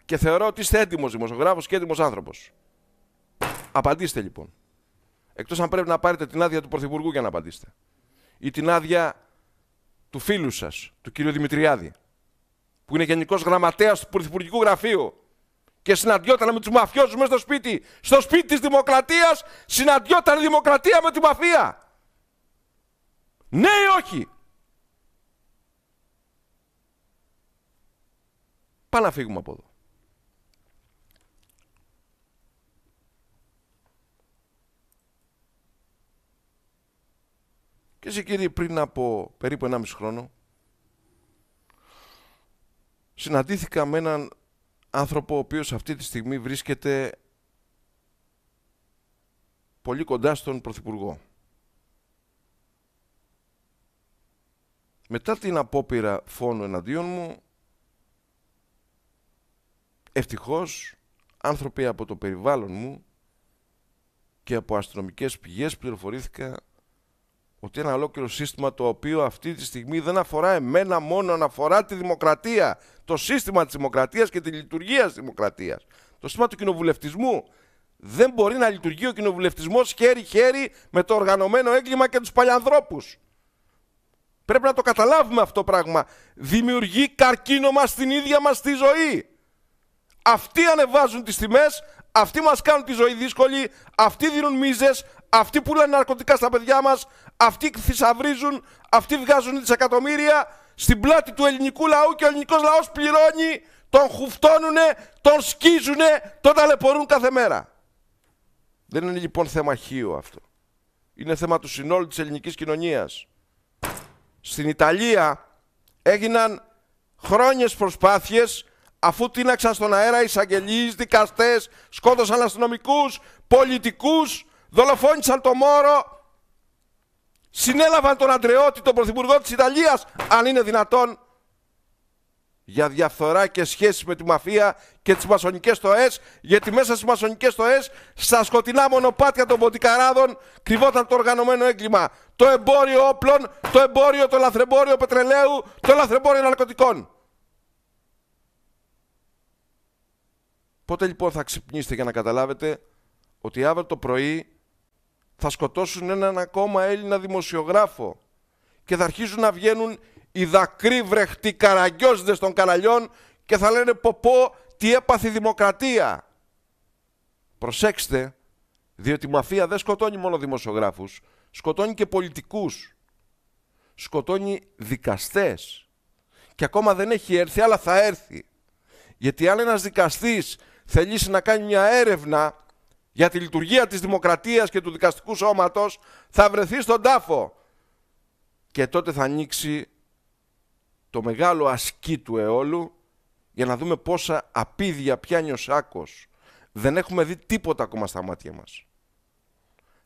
Και θεωρώ ότι είστε έτοιμος δημοσιογράφος και έτοιμος άνθρωπος. Απαντήστε λοιπόν. Εκτός αν πρέπει να πάρετε την άδεια του Πρωθυπουργού για να απαντήσετε. Ή την άδεια του φίλου σας, του κ. Δημητριάδη, που είναι Γενικός Γραμματέας του Πρωθυπουργικού Γραφείου και συναντιόταν με τους μαφιόζους μέσα στο σπίτι. Στο σπίτι της Δημοκρατίας συναντιόταν η Δημοκρατία με τη μαφία. Ναι ή όχι. Πάμε να φύγουμε από εδώ. Και σε κύριε πριν από περίπου 1,5 χρόνο συναντήθηκα με έναν άνθρωπο ο οποίος αυτή τη στιγμή βρίσκεται πολύ κοντά στον Πρωθυπουργό. Μετά την απόπειρα φόνου εναντίον μου, ευτυχώς άνθρωποι από το περιβάλλον μου και από αστυνομικές πηγές πληροφορήθηκα ότι ένα ολόκληρο σύστημα το οποίο αυτή τη στιγμή δεν αφορά εμένα μόνο, αναφορά τη δημοκρατία, το σύστημα της δημοκρατίας και τη λειτουργία της δημοκρατίας, το σύστημα του κοινοβουλευτισμού. Δεν μπορεί να λειτουργεί ο κοινοβουλευτισμός χέρι-χέρι με το οργανωμένο έγκλημα και τους παλιανθρώπους. Πρέπει να το καταλάβουμε αυτό πράγμα. Δημιουργεί καρκίνο μας στην ίδια μας τη ζωή. Αυτοί ανεβάζουν τις τιμές, αυτοί μας κάνουν τη ζωή δύσκολη, αυτοί δίνουν μίζες, αυτοί πουλάνε ναρκωτικά στα παιδιά μας, αυτοί θησαυρίζουν, αυτοί βγάζουν δισεκατομμύρια στην πλάτη του ελληνικού λαού και ο ελληνικός λαός πληρώνει, τον χουφτώνουνε, τον σκίζουνε, τον ταλαιπωρούν κάθε μέρα. Δεν είναι λοιπόν θέμα χείο αυτό. Είναι θέμα του συνόλου της ελληνικής κοινωνίας. Στην Ιταλία έγιναν χρόνιες προσπάθειες αφού τίναξαν στον αέρα εισαγγελείς, δικαστές, σκότωσαν αστυνομικούς, πολιτικούς, δολοφόνησαν τον Μόρο, συνέλαβαν τον Αντρεώτη, τον πρωθυπουργό της Ιταλίας, αν είναι δυνατόν, για διαφθορά και σχέσεις με τη μαφία και τις μασονικές τοές, γιατί μέσα στις μασονικές τοές, στα σκοτεινά μονοπάτια των ποτικαράδων, κρυβόταν το οργανωμένο έγκλημα, το εμπόριο όπλων, το εμπόριο, το λαθρεμπόριο πετρελαίου, το λαθρεμπόριο ναρκωτικών. Πότε λοιπόν θα ξυπνήσετε για να καταλάβετε ότι αύριο το πρωί θα σκοτώσουν έναν ακόμα Έλληνα δημοσιογράφο και θα αρχίσουν να βγαίνουν οι δακρύβρεχτοι καραγκιόζδες των καναλιών και θα λένε «Ποπό, τι έπαθε η δημοκρατία». Προσέξτε, διότι η μαφία δεν σκοτώνει μόνο δημοσιογράφους, σκοτώνει και πολιτικούς, σκοτώνει δικαστές και ακόμα δεν έχει έρθει αλλά θα έρθει. Γιατί αν ένας δικαστής θελήσει να κάνει μια έρευνα για τη λειτουργία της δημοκρατίας και του δικαστικού σώματος θα βρεθεί στον τάφο. Και τότε θα ανοίξει το μεγάλο ασκή του αιώλου για να δούμε πόσα απίδια πιάνει ο Σάκος. Δεν έχουμε δει τίποτα ακόμα στα μάτια μας.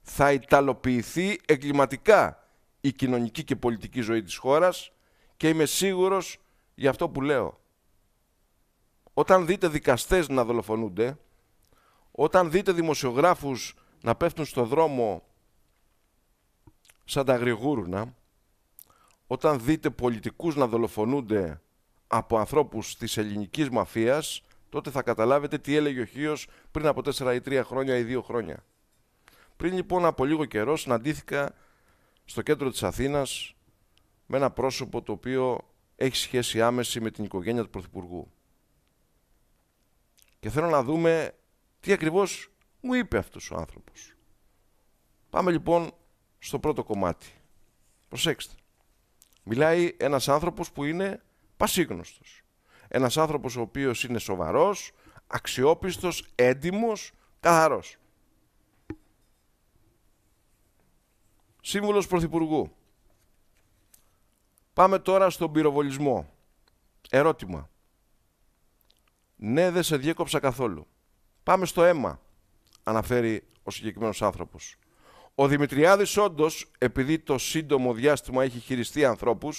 Θα ιταλοποιηθεί εγκληματικά η κοινωνική και πολιτική ζωή της χώρας και είμαι σίγουρος για αυτό που λέω όταν δείτε δικαστές να δολοφονούνται, όταν δείτε δημοσιογράφους να πέφτουν στο δρόμο σαν τα γρηγούρουνα, όταν δείτε πολιτικούς να δολοφονούνται από ανθρώπους της ελληνικής μαφίας, τότε θα καταλάβετε τι έλεγε ο Χίος πριν από 4 ή 3 χρόνια ή 2 χρόνια. Πριν λοιπόν από λίγο καιρό συναντήθηκα στο κέντρο της Αθήνας με ένα πρόσωπο το οποίο έχει σχέση άμεση με την οικογένεια του Πρωθυπουργού. Και θέλω να δούμε τι ακριβώς μου είπε αυτός ο άνθρωπος. Πάμε λοιπόν στο πρώτο κομμάτι. Προσέξτε. Μιλάει ένας άνθρωπος που είναι πασίγνωστος. Ένας άνθρωπος ο οποίος είναι σοβαρός, αξιόπιστος, έντιμος, καθαρός. Σύμβουλος Πρωθυπουργού. Πάμε τώρα στον πυροβολισμό. Ερώτημα. Ναι, δεν σε διέκοψα καθόλου. Πάμε στο αίμα, αναφέρει ο συγκεκριμένος άνθρωπος. Ο Δημητριάδης, όντως, επειδή το σύντομο διάστημα έχει χειριστεί ανθρώπους,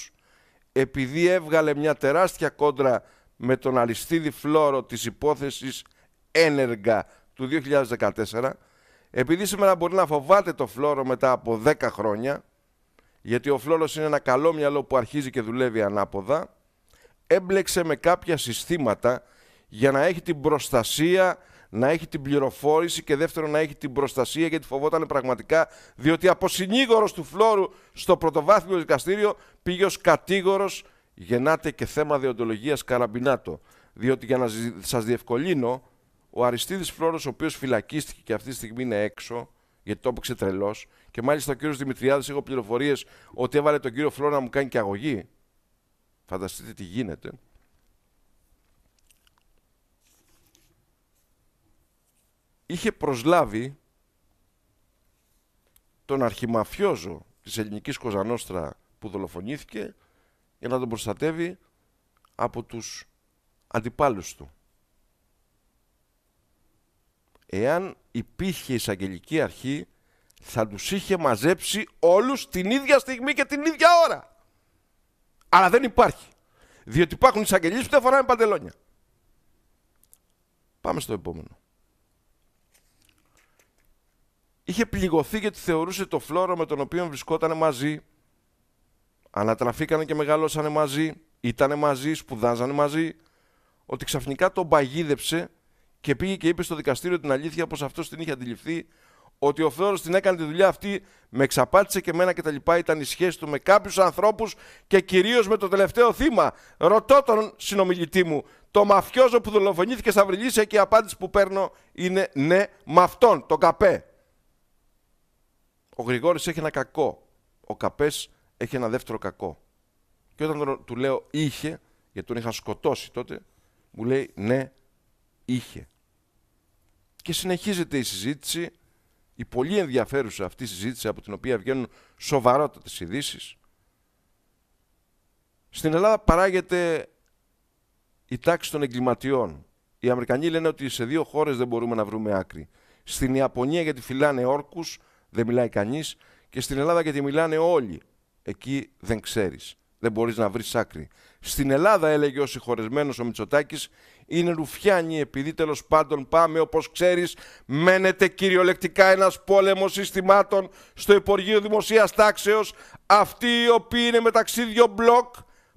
επειδή έβγαλε μια τεράστια κόντρα με τον Αριστίδη Φλόρο της υπόθεσης Ένεργα του 2014, επειδή σήμερα μπορεί να φοβάται το Φλόρο μετά από 10 χρόνια, γιατί ο Φλόρος είναι ένα καλό μυαλό που αρχίζει και δουλεύει ανάποδα, έμπλεξε με κάποια συστήματα για να έχει την προστασία, να έχει την πληροφόρηση και δεύτερον να έχει την προστασία γιατί φοβότανε πραγματικά διότι από συνήγορος του Φλόρου στο πρωτοβάθμιο δικαστήριο πήγε ως κατήγορος γεννάται και θέμα διοντολογίας καραμπινάτο. Διότι για να σας διευκολύνω, ο Αριστίδης Φλόρος, ο οποίος φυλακίστηκε και αυτή τη στιγμή είναι έξω, γιατί το έπαιξε τρελός. Και μάλιστα ο κύριος Δημητριάδης, έχω πληροφορίες ότι έβαλε τον κύριο Φλόρο να μου κάνει και αγωγή. Φανταστείτε τι γίνεται. είχε προσλάβει τον αρχιμαφιόζο της ελληνικής Κοζανόστρα που δολοφονήθηκε για να τον προστατεύει από τους αντιπάλους του. Εάν υπήρχε εισαγγελική αρχή θα τους είχε μαζέψει όλους την ίδια στιγμή και την ίδια ώρα. Αλλά δεν υπάρχει. Διότι υπάρχουν εισαγγελίες που δεν φοράμε παντελόνια. Πάμε στο επόμενο είχε πληγωθεί γιατί θεωρούσε το φλόρο με τον οποίο βρισκόταν μαζί. Ανατραφήκανε και μεγαλώσανε μαζί, ήταν μαζί, σπουδάζανε μαζί. Ότι ξαφνικά τον παγίδεψε και πήγε και είπε στο δικαστήριο την αλήθεια πως αυτός την είχε αντιληφθεί ότι ο Φλόρος την έκανε τη δουλειά αυτή, με εξαπάτησε και εμένα και τα λοιπά, ήταν η σχέση του με κάποιους ανθρώπους και κυρίως με το τελευταίο θύμα. Ρωτώ τον συνομιλητή μου, το μαφιόζο που δολοφονήθηκε στα Βρυλίσια και η απάντηση που παίρνω είναι ναι, με αυτόν, τον καπέ. Ο Γρηγόρης έχει ένα κακό. Ο Καπές έχει ένα δεύτερο κακό. Και όταν του λέω είχε, γιατί τον είχα σκοτώσει τότε, μου λέει ναι, είχε. Και συνεχίζεται η συζήτηση, η πολύ ενδιαφέρουσα αυτή συζήτηση από την οποία βγαίνουν σοβαρότατες ειδήσεις. Στην Ελλάδα παράγεται η τάξη των εγκληματιών. Οι Αμερικανοί λένε ότι σε δύο χώρες δεν μπορούμε να βρούμε άκρη. Στην Ιαπωνία γιατί φυλάνε όρκους, δεν μιλάει κανείς και στην Ελλάδα γιατί μιλάνε όλοι. Εκεί δεν ξέρεις. Δεν μπορείς να βρεις άκρη. Στην Ελλάδα, έλεγε ο συγχωρεσμένος ο Μητσοτάκης, είναι ρουφιάνοι επειδή τέλος πάντων πάμε όπως ξέρεις, μένεται κυριολεκτικά ένας πόλεμος συστημάτων στο Υπουργείο Δημοσίας Τάξεως. Αυτοί οι οποίοι είναι μεταξύ δύο μπλοκ,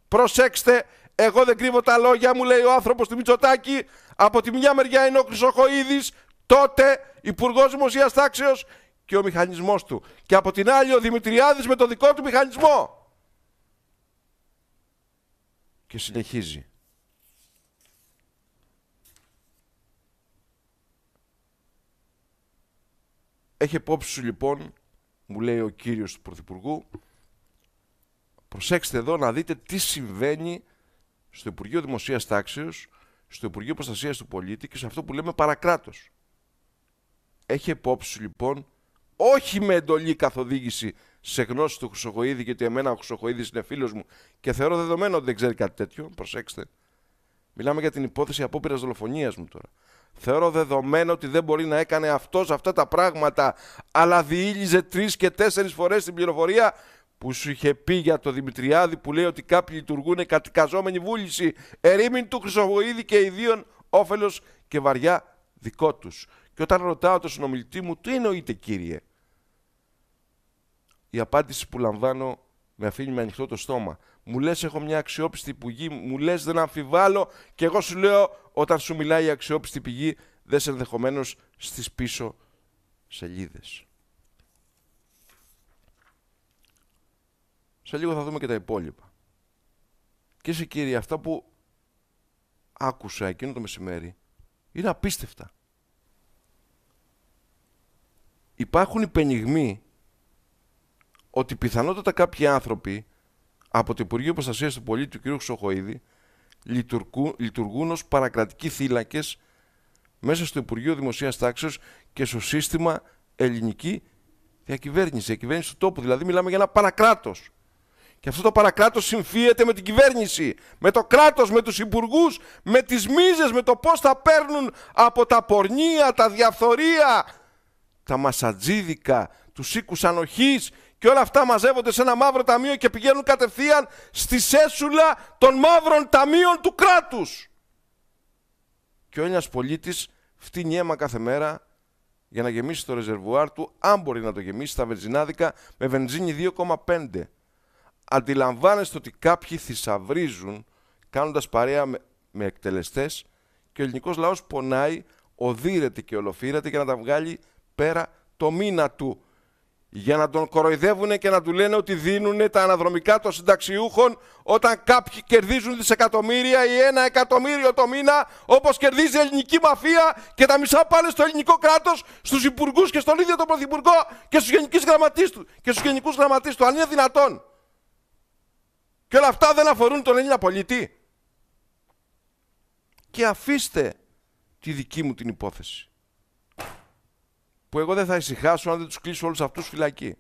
προσέξτε, εγώ δεν κρύβω τα λόγια μου, λέει ο άνθρωπος του Μητσοτάκη. Από τη μια μεριά είναι ο Χρυσοχοίδης, τότε Υπουργός Δημοσίας Τάξεως, και ο μηχανισμός του. Και από την άλλη ο Δημητριάδης με το δικό του μηχανισμό. Και συνεχίζει. Έχει υπόψη σου λοιπόν, μου λέει ο κύριος του Πρωθυπουργού, προσέξτε εδώ να δείτε τι συμβαίνει στο Υπουργείο Δημοσίας Τάξεως, στο Υπουργείο Προστασίας του Πολίτη και σε αυτό που λέμε παρακράτος. Έχει υπόψη σου λοιπόν όχι με εντολή καθοδήγηση σε γνώση του Χρυσοχοίδη, γιατί εμένα ο Χρυσοκοίδη είναι φίλος μου και θεωρώ δεδομένο ότι δεν ξέρει κάτι τέτοιο. Προσέξτε. Μιλάμε για την υπόθεση απόπειρας δολοφονίας μου τώρα. Θεωρώ δεδομένο ότι δεν μπορεί να έκανε αυτός αυτά τα πράγματα, αλλά διήλυζε τρεις και τέσσερις φορές την πληροφορία που σου είχε πει για το Δημητριάδη που λέει ότι κάποιοι λειτουργούν κατοικαζόμενη βούληση ερήμην του Χρυσοβοίδη και ιδίων όφελος και βαριά δικό τους. Και όταν ρωτάω τον συνομιλητή μου, τι εννοείται κύριε, η απάντηση που λαμβάνω με αφήνει με ανοιχτό το στόμα. Μου λες έχω μια αξιόπιστη πηγή, μου λες δεν αμφιβάλλω. Και εγώ σου λέω, όταν σου μιλάει η αξιόπιστη πηγή, δεν ενδεχομένως στις πίσω σελίδες. Σε λίγο θα δούμε και τα υπόλοιπα. Και σε κύριε, αυτά που άκουσα εκείνο το μεσημέρι είναι απίστευτα. Υπάρχουν υπενιγμοί ότι πιθανότατα κάποιοι άνθρωποι από το Υπουργείο Προστασίας του Πολίτη του κ. Ξοχοίδη λειτουργούν, λειτουργούν ως παρακρατικοί θύλακες μέσα στο Υπουργείο Δημοσίας Τάξεως και στο σύστημα ελληνική διακυβέρνηση, διακυβέρνηση του τόπου. Δηλαδή, μιλάμε για ένα παρακράτος. Και αυτό το παρακράτος συμφύεται με την κυβέρνηση, με το κράτος, με τους υπουργούς, με τις μίζες, με το πώς θα παίρνουν από τα πορνεία, τα διαφθορία, τα μασατζίδικα, τους οίκους ανοχής και όλα αυτά μαζεύονται σε ένα μαύρο ταμείο και πηγαίνουν κατευθείαν στη σέσουλα των μαύρων ταμείων του κράτους. Και ο ένας πολίτης φτύνει αίμα κάθε μέρα για να γεμίσει το ρεζερβουάρ του, αν μπορεί να το γεμίσει, στα βενζινάδικα με βενζίνη 2,5. Αντιλαμβάνεστε ότι κάποιοι θησαυρίζουν κάνοντας παρέα με, με εκτελεστές και ο ελληνικός λαός πονάει, οδύρεται και ολοφύρεται για να τα βγάλει πέρα το μήνα του για να τον κοροϊδεύουν και να του λένε ότι δίνουν τα αναδρομικά των συνταξιούχων όταν κάποιοι κερδίζουν δισεκατομμύρια ή ένα εκατομμύριο το μήνα όπως κερδίζει η ελληνική μαφία και τα μισά πάνε στο ελληνικό κράτος, στους υπουργούς και στον ίδιο τον πρωθυπουργό και στους γενικούς γραμματείς του, και στους γενικούς γραμματείς του, αν είναι δυνατόν. Και όλα αυτά δεν αφορούν τον Έλληνα πολίτη. Και αφήστε τη δική μου την υπόθεση που εγώ δεν θα ησυχάσω αν δεν τους κλείσω όλους αυτούς φυλακή.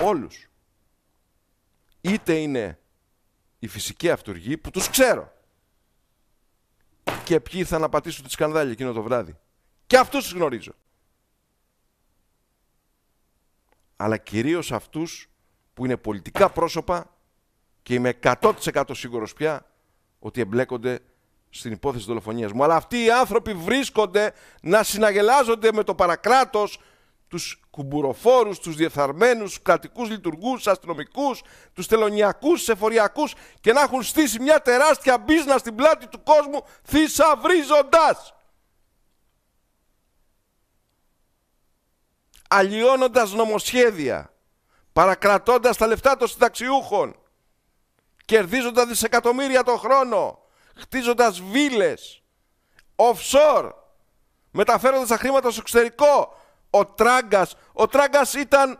Όλους. Είτε είναι η φυσική αυτούργοι που τους ξέρω και ποιοι θα αναπατήσουν τη σκανδάλια εκείνο το βράδυ. Και αυτούς τους γνωρίζω. Αλλά κυρίως αυτούς που είναι πολιτικά πρόσωπα και είμαι 100% σίγουρος πια ότι εμπλέκονται στην υπόθεση δολοφονίας μου. Αλλά αυτοί οι άνθρωποι βρίσκονται να συναγελάζονται με το παρακράτος, τους κουμπουροφόρους, τους διεφθαρμένους, τους κρατικούς λειτουργούς, τους αστυνομικούς, τους τελωνιακούς, τους εφοριακούς και να έχουν στήσει μια τεράστια μπίζνα στην πλάτη του κόσμου θησαυρίζοντας. Αλλοιώνοντας νομοσχέδια, παρακρατώντας τα λεφτά των συνταξιούχων, κερδίζοντας δισεκατομμύρια το χρόνο, χτίζοντας βίλες, offshore, μεταφέροντας τα χρήματα στο εξωτερικό. Ο Τράγκας, ο Τράγκας ήταν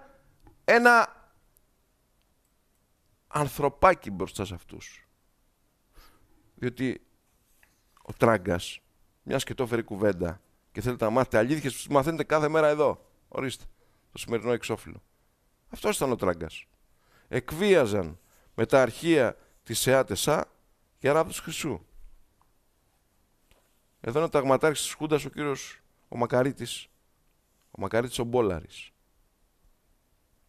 ένα ανθρωπάκι μπροστά σε αυτούς. Διότι ο Τράγκας, μιας και κουβέντα και θέλετε να μάθετε αλήθειες που μαθαίνετε κάθε μέρα εδώ. Ορίστε, το σημερινό εξώφυλλο. Αυτός ήταν ο Τράγκας. Εκβίαζαν με τα αρχεία της ΕΑΤΕΣΑ του Χρυσού. Εδώ είναι ο ταγματάρχης της Χούντας, ο κύριος ο Μακαρίτης, ο Μακαρίτης ο Μπόλαρης.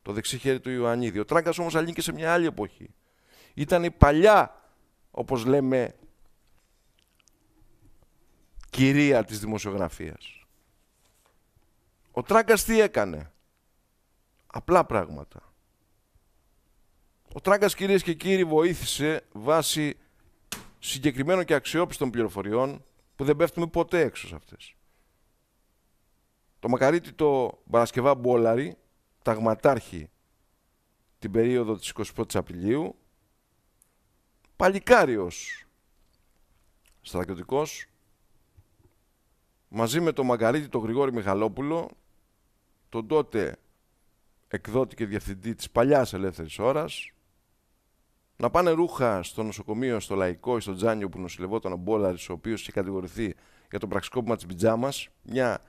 Το δεξί χέρι του Ιωαννίδη. Ο Τράγκας όμως και σε μια άλλη εποχή. Ήταν η παλιά, όπως λέμε, κυρία της δημοσιογραφίας. Ο Τράγκας τι έκανε. Απλά πράγματα. Ο Τράγκας κυρίες και κύριοι βοήθησε βάσει συγκεκριμένων και αξιόπιστων πληροφοριών που δεν πέφτουμε ποτέ έξω σε αυτές. Το το Παρασκευά Μπόλαρη ταγματάρχη την περίοδο της 21ης Απριλίου παλικάριος στρατιωτικός μαζί με το Μακαρίτη το Γρηγόρη Μιχαλόπουλο τον τότε εκδότη και διευθυντή της παλιάς ελεύθερης ώρας να πάνε ρούχα στο νοσοκομείο, στο λαϊκό ή στο Τζάνιο που νοσηλευόταν ο Μπόλαρης, ο οποίος είχε κατηγορηθεί για το πραξικόπημα της πιτζάμας. Μια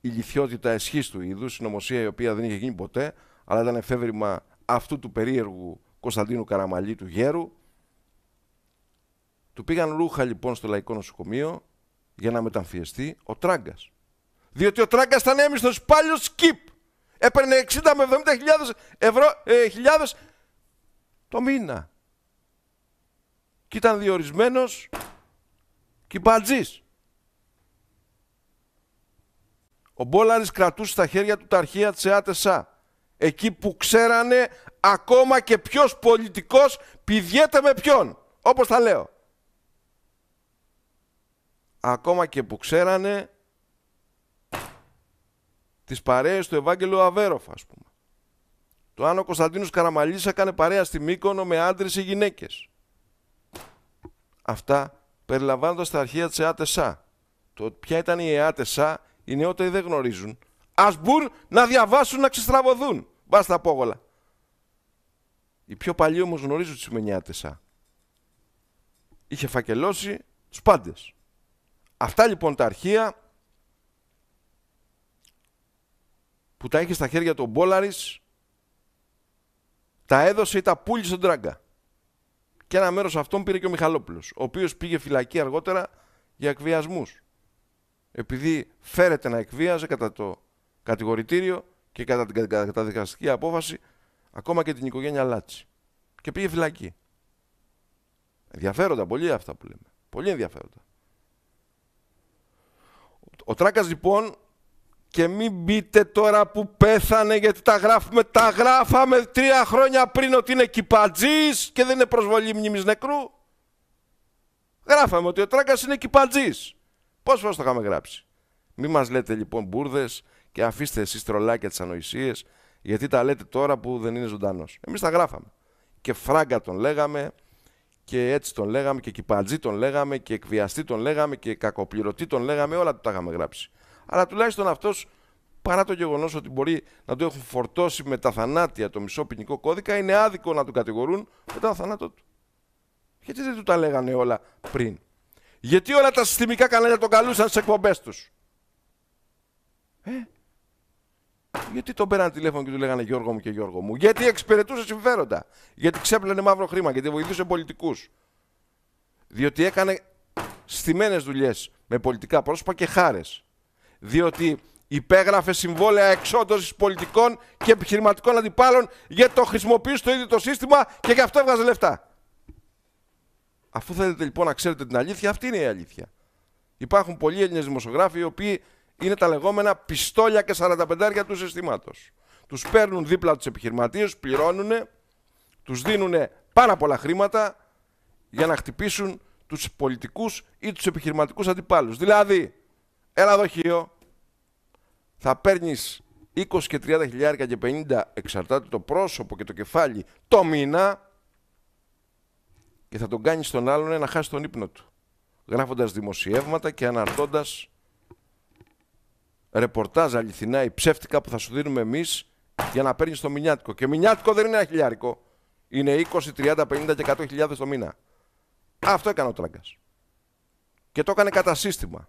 ηλικιότητα ισχύ του είδους, συνωμοσία η οποία δεν είχε γίνει ποτέ, αλλά ήταν εφεύρημα αυτού του περίεργου Κωνσταντίνου Καραμαλή του Γέρου. Του πήγαν ρούχα λοιπόν στο λαϊκό νοσοκομείο για να μεταμφιεστεί ο Τράγκας. Διότι ο Τράγκας ήταν έμειστο ο σκυπ. Έπαιρνε 60 με 70 χιλιάδες ευρώ, ε, το μήνα. Και ήταν διορισμένος κυμπατζής. Ο Μπόλαρης κρατούσε στα χέρια του τα αρχεία της ΕΑΤΕΣΑ. Εκεί που ξέρανε ακόμα και ποιος πολιτικός πηδιέται με ποιον. Όπως θα λέω. Ακόμα και που ξέρανε τις παρέες του Ευάγγελου Αβέροφ, ας πούμε. Το αν ο Κωνσταντίνος Καραμαλής έκανε παρέα στη Μύκονο με άντρες ή γυναίκες. Αυτά περιλαμβάνοντας τα αρχεία της ΕΑΤΕΣΑ. Το ποια ήταν η ΕΑΤΕΣΑ οι νεότεροι δεν γνωρίζουν. Ας μπουν να διαβάσουν να ξεστραβωδούν. Μπα τα απόγολα. Οι πιο παλιοί όμως γνωρίζουν τι σημαίνει η Είχε φακελώσει τους πάντες. Αυτά λοιπόν τα αρχεία που τα είχε στα χέρια του Μπόλαρης τα έδωσε ή τα πούλησε στον Τράγκα. Και ένα μέρος αυτών πήρε και ο Μιχαλόπουλος, ο οποίος πήγε φυλακή αργότερα για εκβιασμούς. Επειδή φέρεται να εκβίαζε κατά το κατηγορητήριο και κατά την καταδικαστική απόφαση ακόμα και την οικογένεια Λάτσι. Και πήγε φυλακή. Ενδιαφέροντα πολύ αυτά που λέμε. Πολύ ενδιαφέροντα. Ο Τράκας λοιπόν και μην μπείτε τώρα που πέθανε γιατί τα γράφουμε. Τα γράφαμε τρία χρόνια πριν ότι είναι κυπατζής και δεν είναι προσβολή μνήμης νεκρού. Γράφαμε ότι ο τράγκας είναι κυπατζής. Πώς φορές το είχαμε γράψει. Μην μας λέτε λοιπόν μπουρδες και αφήστε εσείς τρολάκια τις ανοησίες γιατί τα λέτε τώρα που δεν είναι ζωντανός. Εμείς τα γράφαμε. Και φράγκα τον λέγαμε και έτσι τον λέγαμε και κυπατζή τον λέγαμε και εκβιαστή τον λέγαμε και κακοπληρωτή τον λέγαμε. Όλα τα είχαμε γράψει αλλά τουλάχιστον αυτός παρά το γεγονός ότι μπορεί να το έχουν φορτώσει με τα θανάτια το μισό ποινικό κώδικα, είναι άδικο να του κατηγορούν μετά το θάνατό του. Γιατί δεν του τα λέγανε όλα πριν. Γιατί όλα τα συστημικά κανάλια τον καλούσαν στις εκπομπές τους. Ε, γιατί τον πέραν τηλέφωνο και του λέγανε Γιώργο μου και Γιώργο μου. Γιατί εξυπηρετούσε συμφέροντα. Γιατί ξέπλαινε μαύρο χρήμα. Γιατί βοηθούσε πολιτικούς. Διότι έκανε στημένε δουλειές με πολιτικά πρόσωπα και χάρες διότι υπέγραφε συμβόλαια εξόντωσης πολιτικών και επιχειρηματικών αντιπάλων για το χρησιμοποιήσει το ίδιο το σύστημα και γι' αυτό έβγαζε λεφτά. Αφού θέλετε λοιπόν να ξέρετε την αλήθεια, αυτή είναι η αλήθεια. Υπάρχουν πολλοί Έλληνες δημοσιογράφοι οι οποίοι είναι τα λεγόμενα πιστόλια και 45 του συστήματος. Τους παίρνουν δίπλα τους επιχειρηματίες, πληρώνουν, τους δίνουν πάρα πολλά χρήματα για να χτυπήσουν τους πολιτικούς ή τους επιχειρηματικούς αντιπάλους. Δηλαδή, ένα δοχείο, θα παίρνεις 20 και 30 και 50 εξαρτάται το πρόσωπο και το κεφάλι το μήνα και θα τον κάνεις τον άλλον να χάσει τον ύπνο του γράφοντας δημοσιεύματα και αναρτώντας ρεπορτάζ αληθινά ή ψεύτικα που θα σου δίνουμε εμείς για να παίρνεις το μηνιάτικο. Και μηνιάτικο δεν είναι ένα χιλιάρικο. Είναι 20, 30, 50 και 100 χιλιάδες το μήνα. Αυτό έκανε ο Τράγκας. Και το έκανε κατά σύστημα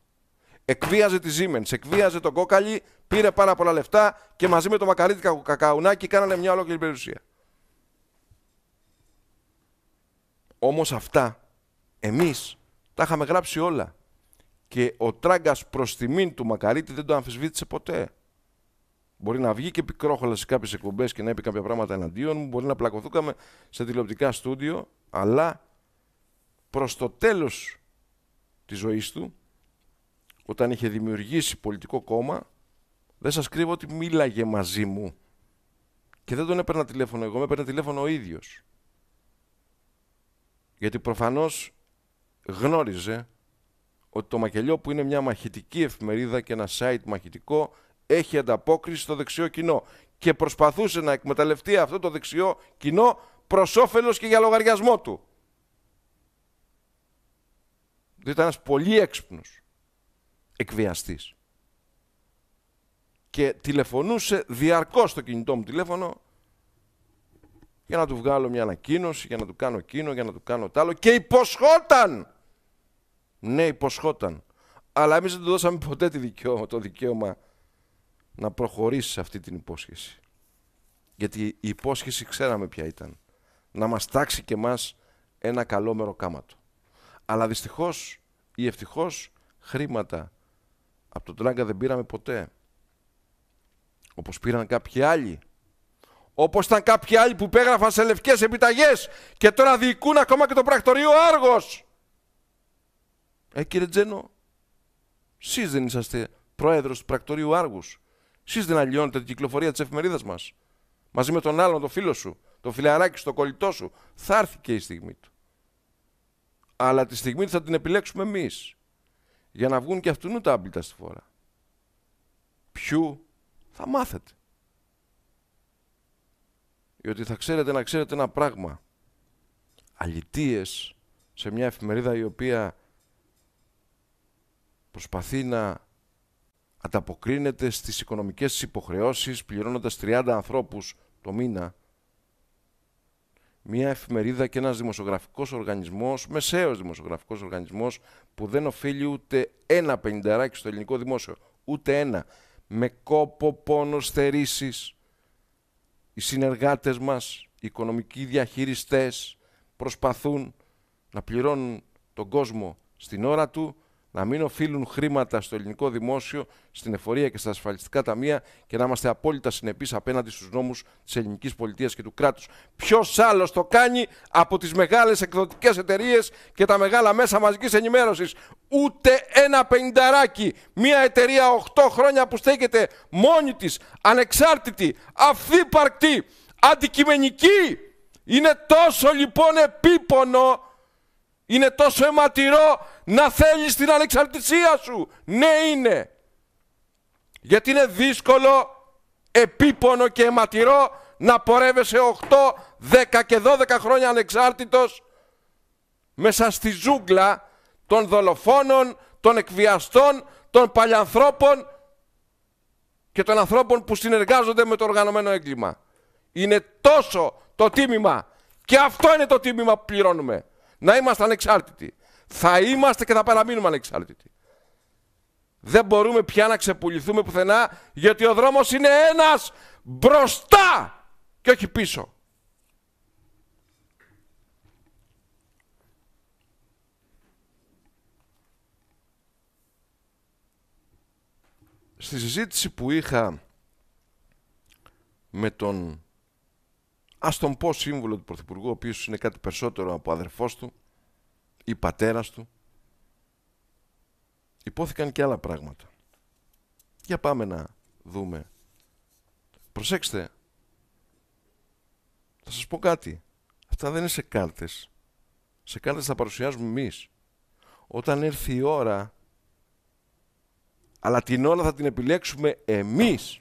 εκβίαζε τη Siemens, εκβίαζε τον Κόκαλη, πήρε πάρα πολλά λεφτά και μαζί με το μακαρίτη Κακαουνάκι, κάνανε μια ολόκληρη περιουσία. Όμως αυτά εμείς τα είχαμε γράψει όλα και ο Τράγκας προς τιμήν του Μακαρίτη δεν το αμφισβήτησε ποτέ. Μπορεί να βγει και πικρόχολα σε κάποιες εκπομπές και να είπε κάποια πράγματα εναντίον μου. Μπορεί να πλακωθούκαμε σε τηλεοπτικά στούντιο, αλλά προς το τέλος της ζωής του όταν είχε δημιουργήσει πολιτικό κόμμα, δεν σας κρύβω ότι μίλαγε μαζί μου. Και δεν τον έπαιρνα τηλέφωνο εγώ, με έπαιρνε τηλέφωνο ο ίδιος. Γιατί προφανώς γνώριζε ότι το Μακελιό που είναι μια μαχητική εφημερίδα και ένα site μαχητικό έχει ανταπόκριση στο δεξιό κοινό και προσπαθούσε να εκμεταλλευτεί αυτό το δεξιό κοινό προς όφελος και για λογαριασμό του. Ήταν ένας πολύ έξυπνος εκβιαστής. Και τηλεφωνούσε διαρκώς στο κινητό μου τηλέφωνο για να του βγάλω μια ανακοίνωση, για να του κάνω εκείνο, για να του κάνω τ' άλλο και υποσχόταν. Ναι, υποσχόταν. Αλλά εμείς δεν του δώσαμε ποτέ το δικαίωμα να προχωρήσει σε αυτή την υπόσχεση. Γιατί η υπόσχεση ξέραμε ποια ήταν. Να μας τάξει και μας ένα καλό μεροκάματο. Αλλά δυστυχώς ή ευτυχώς χρήματα από τον Τράγκα δεν πήραμε ποτέ. Όπως πήραν κάποιοι άλλοι. Όπως ήταν κάποιοι άλλοι που υπέγραφαν σε λευκές επιταγές και τώρα διοικούν ακόμα και το πρακτορείο Άργος. Ε, κύριε Τζένο, εσείς δεν είσαστε πρόεδρος του πρακτορείου Άργους. Εσείς δεν αλλοιώνετε την κυκλοφορία της εφημερίδας μας. Μαζί με τον άλλον, τον φίλο σου, τον φιλαράκι σου, τον κολλητό σου. Θα έρθει και η στιγμή του. Αλλά τη στιγμή θα την επιλέξουμε εμείς για να βγουν και αυτού τα άμπλητα στη φορά. Ποιου θα μάθετε. Διότι θα ξέρετε να ξέρετε ένα πράγμα. Αλητίες σε μια εφημερίδα η οποία προσπαθεί να ανταποκρίνεται στις οικονομικές υποχρεώσεις πληρώνοντας 30 ανθρώπους το μήνα. Μια εφημερίδα και ένας δημοσιογραφικός οργανισμός, μεσαίος δημοσιογραφικός οργανισμός που δεν οφείλει ούτε ένα πενταράκι στο ελληνικό δημόσιο. Ούτε ένα. Με κόπο, πόνος, στερήσει Οι συνεργάτες μας, οι οικονομικοί διαχειριστές προσπαθούν να πληρώνουν τον κόσμο στην ώρα του να μην οφείλουν χρήματα στο ελληνικό δημόσιο, στην εφορία και στα ασφαλιστικά ταμεία και να είμαστε απόλυτα συνεπείς απέναντι στους νόμους της ελληνικής πολιτείας και του κράτους. Ποιος άλλος το κάνει από τις μεγάλες εκδοτικές εταιρείες και τα μεγάλα μέσα μαζικής ενημέρωσης. Ούτε ένα πενταράκι, Μια εταιρεία 8 χρόνια που στέκεται μόνη της, ανεξάρτητη, αυθύπαρκτη, αντικειμενική. Είναι τόσο λοιπόν επίπονο, είναι τόσο αιματηρό να θέλεις την ανεξαρτησία σου. Ναι είναι. Γιατί είναι δύσκολο, επίπονο και αιματηρό να πορεύεσαι 8, 10 και 12 χρόνια ανεξάρτητος μέσα στη ζούγκλα των δολοφόνων, των εκβιαστών, των παλιανθρώπων και των ανθρώπων που συνεργάζονται με το οργανωμένο έγκλημα. Είναι τόσο το τίμημα και αυτό είναι το τίμημα που πληρώνουμε. Να είμαστε ανεξάρτητοι. Θα είμαστε και θα παραμείνουμε ανεξάρτητοι. Δεν μπορούμε πια να ξεπουληθούμε πουθενά γιατί ο δρόμος είναι ένας μπροστά και όχι πίσω. Στη συζήτηση που είχα με τον ας τον πω σύμβουλο του Πρωθυπουργού, ο οποίος είναι κάτι περισσότερο από αδερφός του, ή πατέρας του. Υπόθηκαν και άλλα πράγματα. Για πάμε να δούμε. Προσέξτε, θα σας πω κάτι. Αυτά δεν είναι σε κάρτες. Σε κάρτες θα παρουσιάζουμε εμείς. Όταν έρθει η ώρα, αλλά την ώρα θα την επιλέξουμε εμείς.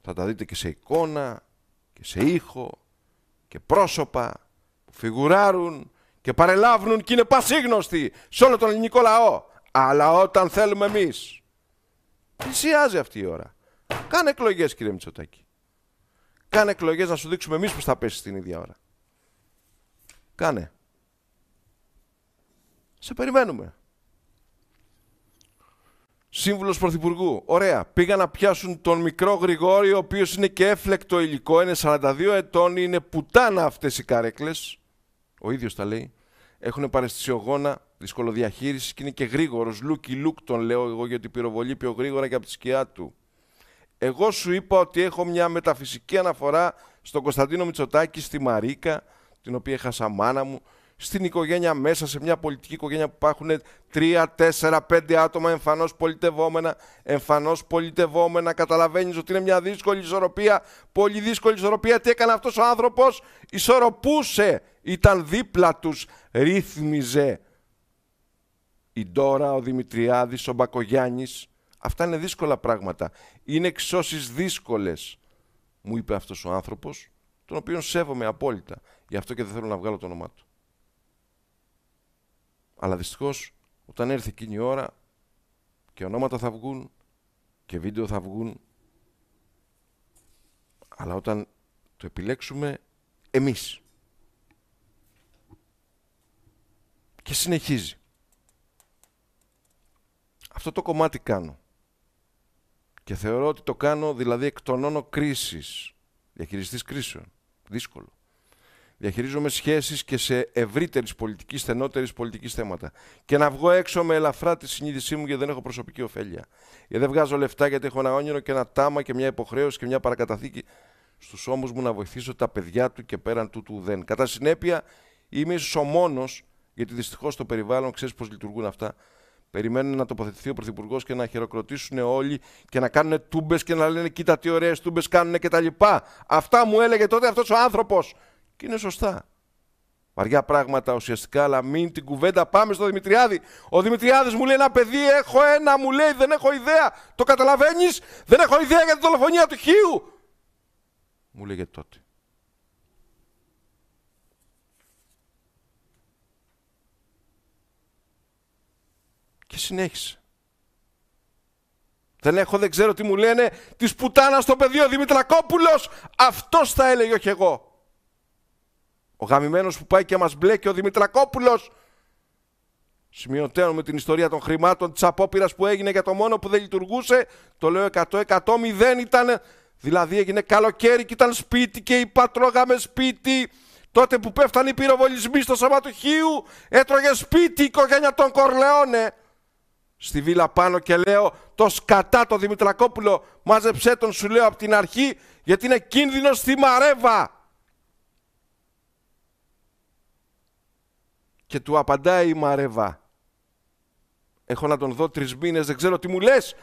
Θα τα δείτε και σε εικόνα, και σε ήχο, και πρόσωπα που φιγουράρουν και παρελάβουν και είναι πασίγνωστοι σε όλο τον ελληνικό λαό. Αλλά όταν θέλουμε εμείς, πλησιάζει αυτή η ώρα. Κάνε εκλογές κύριε Μητσοτάκη. Κάνε εκλογές να σου δείξουμε εμείς που θα πέσει την ίδια ώρα. Κάνε. Σε περιμένουμε. Σύμβουλος Πρωθυπουργού. Ωραία. πήγα να πιάσουν τον μικρό Γρηγόρη, ο οποίος είναι και έφλεκτο υλικό. Είναι 42 ετών, είναι πουτάνα αυτές οι καρέκλες. Ο ίδιος τα λέει. Έχουν παρεστησιογόνα, δύσκολο διαχείριση και είναι και γρήγορος. Λούκι Λουκ τον λέω εγώ γιατί πυροβολεί πιο γρήγορα και από τη σκιά του. Εγώ σου είπα ότι έχω μια μεταφυσική αναφορά στον Κωνσταντίνο Μητσοτάκη, στη Μαρίκα, την οποία έχασα μάνα μου, στην οικογένεια μέσα, σε μια πολιτική οικογένεια που υπάρχουν τρία, τέσσερα, πέντε άτομα εμφανώς πολιτευόμενα, εμφανώς πολιτευόμενα. Καταλαβαίνεις ότι είναι μια δύσκολη ισορροπία, πολύ δύσκολη ισορροπία. Τι έκανε αυτός ο άνθρωπος, ισορροπούσε ήταν δίπλα τους, ρύθμιζε η Ντόρα, ο Δημητριάδης, ο Μπακογιάννης. Αυτά είναι δύσκολα πράγματα. Είναι εξώσεις δύσκολες, μου είπε αυτός ο άνθρωπος, τον οποίον σέβομαι απόλυτα. Γι' αυτό και δεν θέλω να βγάλω το όνομά του. Αλλά δυστυχώς, όταν έρθει εκείνη η ώρα και ονόματα θα βγουν και βίντεο θα βγουν, αλλά όταν το επιλέξουμε εμείς Και συνεχίζει. Αυτό το κομμάτι κάνω. Και θεωρώ ότι το κάνω δηλαδή εκτονώνω κρίσεις. Διαχειριστής κρίσεων. Δύσκολο. Διαχειρίζομαι σχέσεις και σε ευρύτερης πολιτικής, στενότερης πολιτικής θέματα. Και να βγω έξω με ελαφρά τη συνείδησή μου γιατί δεν έχω προσωπική ωφέλεια. Γιατί δεν βγάζω λεφτά γιατί έχω ένα όνειρο και ένα τάμα και μια υποχρέωση και μια παρακαταθήκη στους ώμους μου να βοηθήσω τα παιδιά του και πέραν του του δεν. Κατά συνέπεια είμαι ίσως ο μόνος γιατί δυστυχώς το περιβάλλον ξέρεις πώς λειτουργούν αυτά. Περιμένουν να τοποθετηθεί ο Πρωθυπουργός και να χειροκροτήσουν όλοι και να κάνουν τούμπες και να λένε Κοίτα τι ωραίες τούμπες κάνουν κτλ. Αυτά μου έλεγε τότε αυτός ο άνθρωπος. Και είναι σωστά. Βαριά πράγματα ουσιαστικά, αλλά μην την κουβέντα. Πάμε στο Δημητριάδη. Ο Δημητριάδης μου λέει ένα παιδί, έχω ένα, μου λέει δεν έχω ιδέα. Το καταλαβαίνεις, δεν έχω ιδέα για την δολοφονία του Χίου. Μου λέγε τότε. Και συνέχισε. Δεν έχω, δεν ξέρω τι μου λένε, της πουτάνας στο πεδίο Δημητρακόπουλος, αυτός θα έλεγε όχι εγώ. Ο γαμημένος που πάει και μας μπλέκει ο Δημητρακόπουλος, με την ιστορία των χρημάτων της απόπειρας που έγινε για το μόνο που δεν λειτουργούσε. Το λέω 100-100-0 μηδέν Δηλαδή έγινε καλοκαίρι και ήταν σπίτι και είπα τρώγαμε σπίτι. Τότε που πέφτανε οι πυροβολισμοί στο Σαββατοχίου έτρωγε σπίτι η οικογένεια των Κορλαιώνε στη βίλα πάνω και λέω τος σκατά το Δημητρακόπουλο μάζεψέ τον σου λέω από την αρχή γιατί είναι κίνδυνος στη Μαρέβα. Και του απαντάει η Μαρέβα. Έχω να τον δω τρεις μήνες, δεν ξέρω τι μου λες.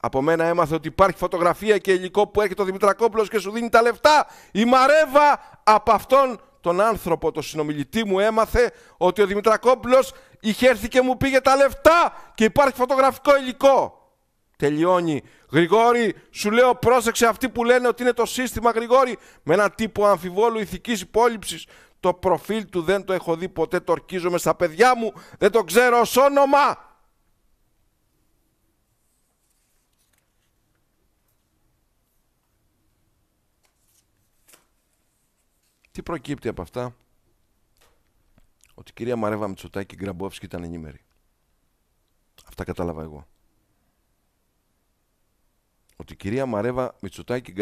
Από μένα έμαθε ότι υπάρχει φωτογραφία και υλικό που έχει το Δημητρακόπουλος και σου δίνει τα λεφτά. Η Μαρέβα από αυτόν τον άνθρωπο, τον συνομιλητή μου, έμαθε ότι ο Δημητρακόπουλος είχε έρθει και μου πήγε τα λεφτά και υπάρχει φωτογραφικό υλικό. Τελειώνει. Γρηγόρη, σου λέω πρόσεξε αυτοί που λένε ότι είναι το σύστημα Γρηγόρη με ένα τύπο αμφιβόλου ηθικής υπόλοιψης. Το προφίλ του δεν το έχω δει ποτέ, το ορκίζομαι στα παιδιά μου, δεν το ξέρω ως όνομα. Τι προκύπτει από αυτά ότι η κυρία Μαρέβα Μητσοτάκη Γκραμπόφσκη ήταν ενήμερη. Αυτά κατάλαβα εγώ. Ότι η κυρία Μαρέβα Μητσοτάκη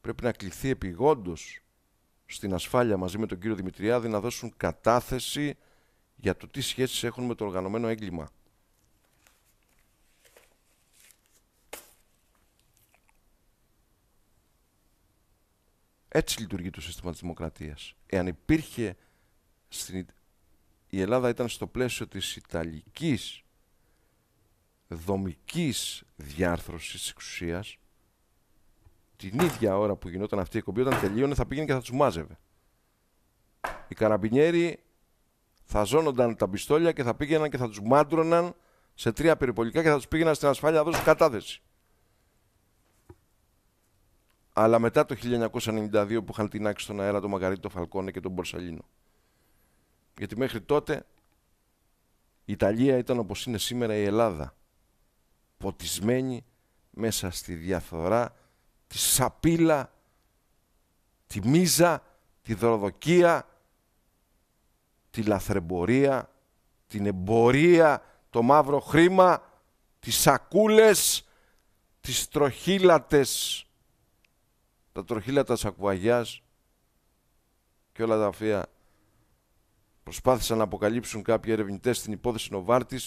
πρέπει να κληθεί επιγόντως στην ασφάλεια μαζί με τον κύριο Δημητριάδη να δώσουν κατάθεση για το τι σχέσεις έχουν με το οργανωμένο έγκλημα. Έτσι λειτουργεί το σύστημα της δημοκρατίας. Εάν υπήρχε στην, η Ελλάδα ήταν στο πλαίσιο της Ιταλικής δομικής διάρθρωσης της εξουσίας την ίδια ώρα που γινόταν αυτή η εκπομπή όταν τελείωνε θα πήγαινε και θα τους μάζευε. Οι καραμπινιέροι θα ζώνονταν τα πιστόλια και θα πήγαιναν και θα τους μάντρωναν σε τρία περιπολικά και θα τους πήγαιναν στην ασφάλεια να δώσουν κατάθεση. Αλλά μετά το 1992 που είχαν τεινάξει στον αέρα τον Μαγαρίτη, τον Φαλκόνε και τον Μπορσαλίνο. Γιατί μέχρι τότε η Ιταλία ήταν όπως είναι σήμερα η Ελλάδα. Ποτισμένη μέσα στη διαφορά τη σαπίλα, τη μίζα, τη δροδοκία, τη λαθρεμπορία, την εμπορία, το μαύρο χρήμα, τις σακούλες, τις τροχύλατες, τα τροχύλατα σακουαγιάς και όλα τα αφία προσπάθησαν να αποκαλύψουν κάποιοι ερευνητές την υπόθεση Νοβάρτης,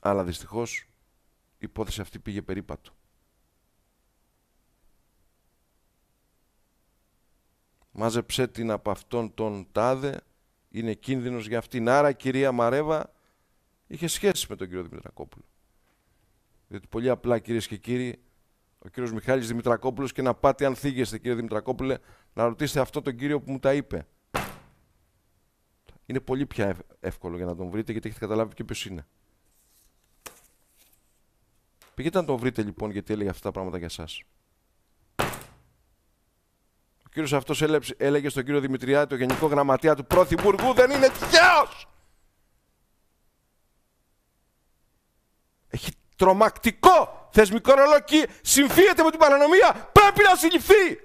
αλλά δυστυχώς η υπόθεση αυτή πήγε περίπατο. Μάζεψε την από αυτόν τον τάδε, είναι κίνδυνος για αυτήν. Άρα κυρία Μαρέβα είχε σχέση με τον κύριο Δημητρακόπουλο. Διότι πολύ απλά κυρίες και κύριοι, ο κύριος Μιχάλης Δημητρακόπουλος και να πάτε αν θίγεστε κύριε Δημητρακόπουλε, να ρωτήσετε αυτό τον κύριο που μου τα είπε είναι πολύ πιο εύκολο για να τον βρείτε γιατί έχετε καταλάβει και ποιος είναι. Πηγαίνετε να τον βρείτε λοιπόν γιατί έλεγε αυτά τα πράγματα για εσά. Ο κύριος αυτός έλεγε στον κύριο Δημητριάτη, το γενικό γραμματέα του Πρωθυπουργού, δεν είναι τυχαίος! Έχει τρομακτικό θεσμικό ρολό και συμφύεται με την παρανομία. Πρέπει να συλληφθεί!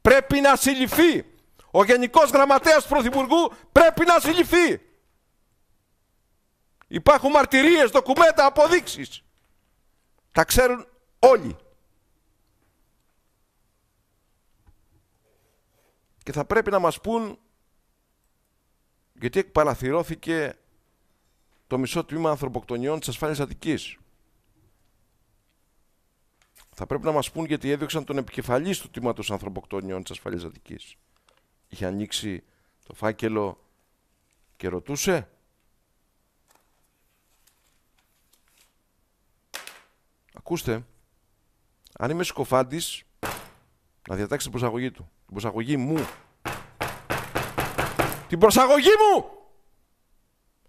Πρέπει να συλληφθεί! ο Γενικός Γραμματέας Πρωθυπουργού πρέπει να συλληφθεί. Υπάρχουν μαρτυρίες, δοκουμέντα, αποδείξεις. Τα ξέρουν όλοι. Και θα πρέπει να μας πούν γιατί εκπαραθυρώθηκε το μισό τμήμα ανθρωποκτονιών της ασφάλειας Αττικής. Θα πρέπει να μας πούν γιατί έδιωξαν τον επικεφαλής του τμήματος ανθρωποκτονιών της ασφάλειας Αττικής είχε ανοίξει το φάκελο και ρωτούσε. Ακούστε, αν είμαι σκοφάντης, να διατάξει την προσαγωγή του. Την προσαγωγή μου. Την προσαγωγή μου!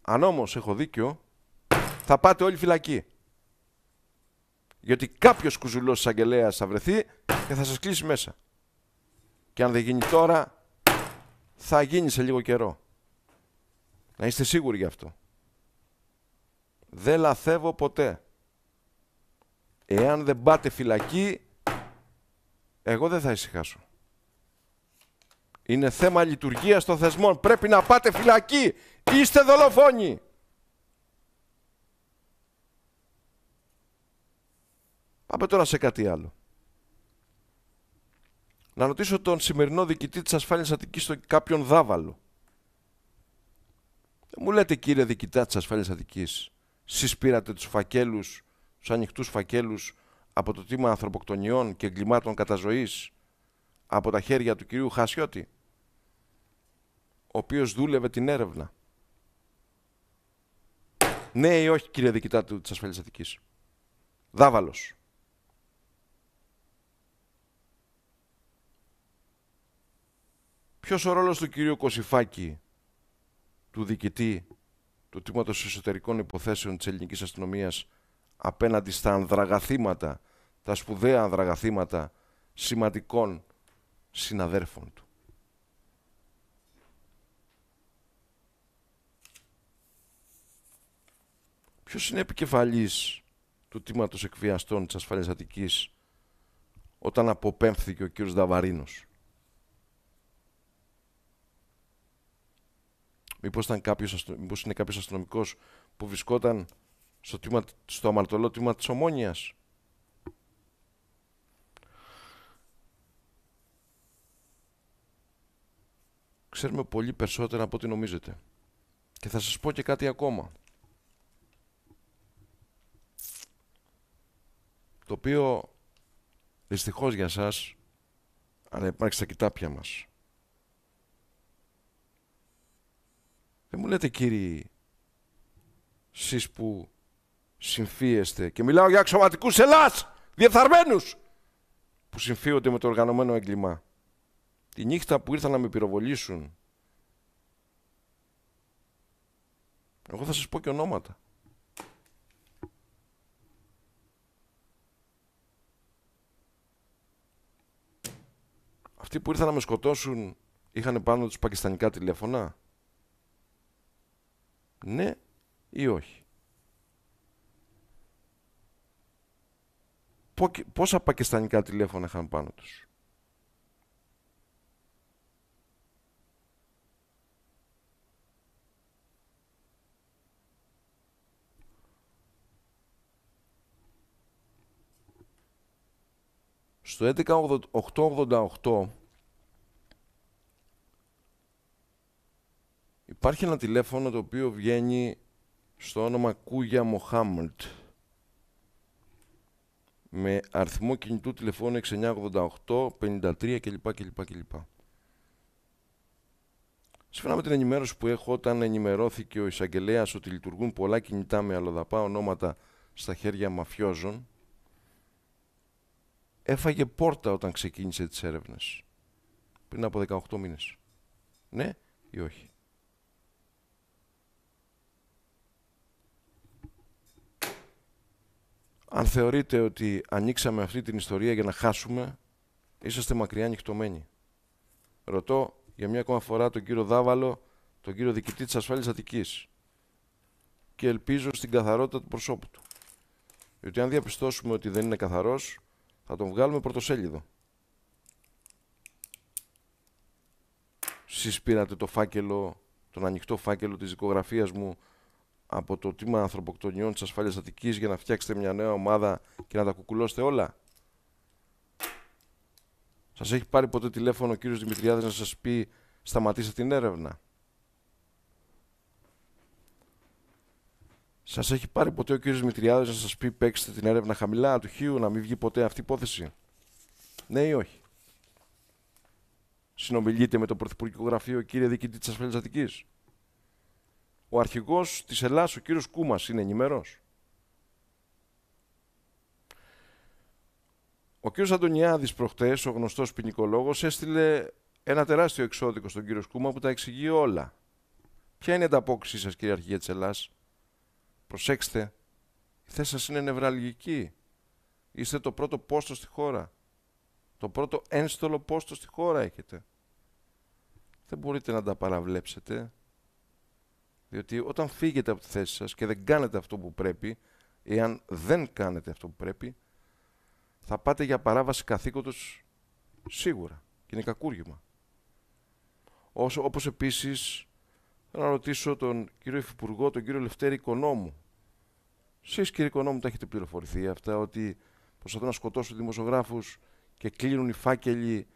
Αν όμως έχω δίκιο, θα πάτε όλοι φυλακή. Γιατί κάποιος κουζουλός εισαγγελέα θα βρεθεί και θα σας κλείσει μέσα. Και αν δεν γίνει τώρα, θα γίνει σε λίγο καιρό. Να είστε σίγουροι γι' αυτό. Δεν λαθεύω ποτέ. Εάν δεν πάτε φυλακή, εγώ δεν θα ησυχάσω. Είναι θέμα λειτουργίας των θεσμών. Πρέπει να πάτε φυλακή. Είστε δολοφόνοι. Πάμε τώρα σε κάτι άλλο να ρωτήσω τον σημερινό διοικητή της ασφάλειας Αττικής στον κάποιον Δάβαλο. Δεν μου λέτε κύριε διοικητά της ασφάλειας Αττικής, εσείς πήρατε τους φακέλους, τους ανοιχτούς φακέλους από το τίμα ανθρωποκτονιών και εγκλημάτων καταζωής από τα χέρια του κυρίου Χασιώτη, ο οποίος δούλευε την έρευνα. Ναι ή όχι κύριε διοικητά της ασφάλειας Αττικής. Δάβαλος. Ποιος ο ρόλος του κυρίου Κωσιφάκη, του διοικητή του Τμήματος Εσωτερικών Υποθέσεων της Ελληνικής Αστυνομίας απέναντι στα ανδραγαθήματα, τα σπουδαία ανδραγαθήματα σημαντικών συναδέρφων του. Ποιος είναι επικεφαλής του τμήματος εκβιαστών της Ασφαλής Αττικής όταν αποπέμφθηκε ο κύριος Δαβαρίνος. Μήπω μήπως είναι κάποιος αστυνομικός που βρισκόταν στο, τίμα, στο αμαρτωλό τμήμα της ομόνιας. Ξέρουμε πολύ περισσότερα από ό,τι νομίζετε. Και θα σας πω και κάτι ακόμα. Το οποίο δυστυχώς για σας υπάρχει στα κοιτάπια μας. Δεν μου λέτε κύριοι, εσείς που συμφίεστε και μιλάω για αξιωματικούς Ελλάς, διεφθαρμένους, που συμφίονται με το οργανωμένο έγκλημα. Τη νύχτα που ήρθαν να με πυροβολήσουν, εγώ θα σας πω και ονόματα. Αυτοί που ήρθαν να με σκοτώσουν είχαν πάνω τους πακιστανικά τηλέφωνα. Ναι ή όχι. Πόσα πακιστανικά τηλέφωνα είχαν πάνω τους. Στο 11888 Υπάρχει ένα τηλέφωνο το οποίο βγαίνει στο όνομα Κούγια Μοχάμοντ με αριθμό κινητού τηλεφώνου 6988, 53 κλπ. κλπ, κλπ. Σύμφωνα με την ενημέρωση που έχω, όταν ενημερώθηκε ο εισαγγελέας ότι λειτουργούν πολλά κινητά με αλλοδαπά ονόματα στα χέρια μαφιόζων, έφαγε πόρτα όταν ξεκίνησε τις έρευνες. Πριν από 18 μήνες. Ναι ή όχι. Αν θεωρείτε ότι ανοίξαμε αυτή την ιστορία για να χάσουμε, είσαστε μακριά ανοιχτωμένοι. Ρωτώ για μια ακόμα φορά τον κύριο Δάβαλο, τον κύριο διοικητή της ασφάλειας Αττικής και ελπίζω στην καθαρότητα του προσώπου του. Γιατί αν διαπιστώσουμε ότι δεν είναι καθαρός, θα τον βγάλουμε πρωτοσέλιδο. Συσπήρατε το φάκελο, τον ανοιχτό φάκελο της δικογραφίας μου από το τμήμα ανθρωποκτονιών της ασφάλειας Αττικής για να φτιάξετε μια νέα ομάδα και να τα κουκουλώσετε όλα. Σας έχει πάρει ποτέ τηλέφωνο ο κύριος Δημητριάδης να σας πει σταματήστε την έρευνα. Σας έχει πάρει ποτέ ο κύριος Δημητριάδης να σας πει παίξτε την έρευνα χαμηλά του χείου, να μην βγει ποτέ αυτή η υπόθεση. Ναι ή όχι. Συνομιλείτε με το Πρωθυπουργικό Γραφείο, κύριε Διοικητή της Ασφαλή ο αρχηγός της Ελλάς, ο κύριος Κούμας, είναι ενημερός. Ο κύριος Αντωνιάδης προχτές, ο γνωστός ποινικολόγος, έστειλε ένα τεράστιο εξώδικο στον κύριο Κούμα που τα εξηγεί όλα. Ποια είναι η ανταπόκριση σας, κύριε αρχηγέ της Ελλάς. Προσέξτε, η θέση σας είναι νευραλγική. Είστε το πρώτο πόστο στη χώρα. Το πρώτο ένστολο πόστο στη χώρα έχετε. Δεν μπορείτε να τα παραβλέψετε. Διότι όταν φύγετε από τη θέση σας και δεν κάνετε αυτό που πρέπει, εάν δεν κάνετε αυτό που πρέπει, θα πάτε για παράβαση καθήκοντος σίγουρα. Και είναι κακούργημα. Όσο, όπως επίσης, θέλω να ρωτήσω τον κύριο Υφυπουργό, τον κύριο Λευτέρη Οικονόμου. Εσείς κύριε Οικονόμου τα έχετε πληροφορηθεί αυτά, ότι προσπαθούν να σκοτώσουν δημοσιογράφους και κλείνουν οι φάκελοι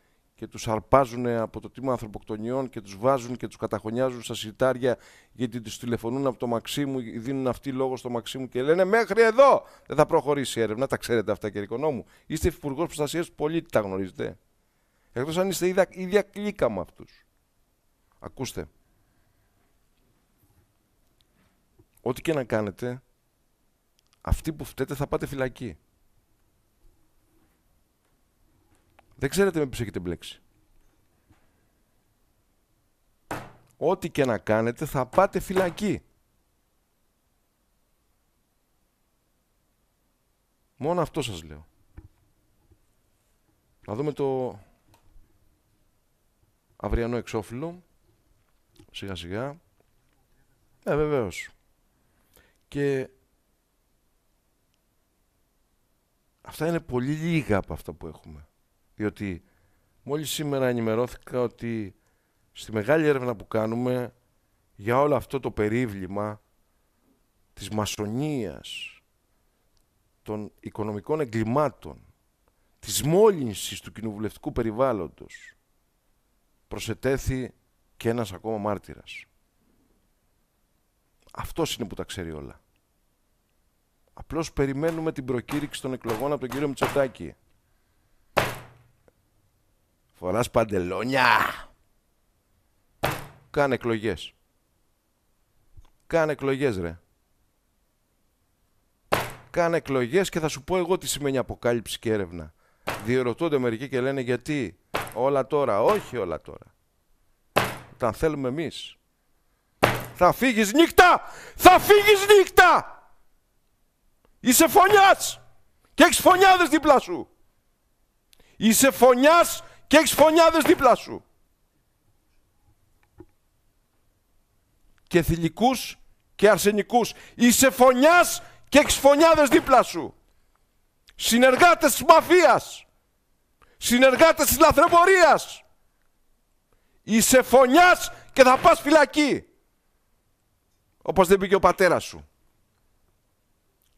και τους αρπάζουν από το τίμο ανθρωποκτονιών και τους βάζουν και τους καταχωνιάζουν στα σιρτάρια γιατί τους τηλεφωνούν από το Μαξίμου, δίνουν αυτή λόγο στο Μαξίμου και λένε μέχρι εδώ δεν θα προχωρήσει η έρευνα. Τα ξέρετε αυτά κύριε οικονόμου. Είστε υπουργός προστασίας του πολίτη, τα γνωρίζετε. Εκτός αν είστε ίδια, ίδια κλίκα με αυτούς. Ακούστε. Ό,τι και να κάνετε, αυτοί που φταίτε θα πάτε φυλακή. Δεν ξέρετε με ποιους έχετε μπλέξει. Ό,τι και να κάνετε θα πάτε φυλακή. Μόνο αυτό σας λέω. Να δούμε το αυριανό εξώφυλλο. Σιγά σιγά. Ε, βεβαίως. Και αυτά είναι πολύ λίγα από αυτά που έχουμε διότι μόλις σήμερα ενημερώθηκα ότι στη μεγάλη έρευνα που κάνουμε για όλο αυτό το περίβλημα της μασονίας, των οικονομικών εγκλημάτων, της μόλυνσης του κοινοβουλευτικού περιβάλλοντος, προσετέθη και ένας ακόμα μάρτυρας. Αυτός είναι που τα ξέρει όλα. Απλώς περιμένουμε την προκήρυξη των εκλογών από τον κύριο Μητσοτάκη. Φοράς παντελόνια. Κάνε εκλογές. Κάνε εκλογές, ρε. Κάνε εκλογές και θα σου πω εγώ τι σημαίνει αποκάλυψη και έρευνα. Διερωτώνται μερικοί και λένε γιατί όλα τώρα. Όχι όλα τώρα. Τα θέλουμε εμείς. Θα φύγεις νύχτα! Θα φύγεις νύχτα! Είσαι φωνιάς! Και έχεις φωνιάδες δίπλα σου! Είσαι φωνιάς! και έχεις φωνιάδες δίπλα σου. Και θηλυκούς και αρσενικούς. Είσαι φωνιάς και έχεις φωνιάδες δίπλα σου. Συνεργάτες της μαφίας. Συνεργάτες της λαθρεμπορίας. Είσαι φωνιάς και θα πας φυλακή. Όπως δεν πήγε ο πατέρας σου.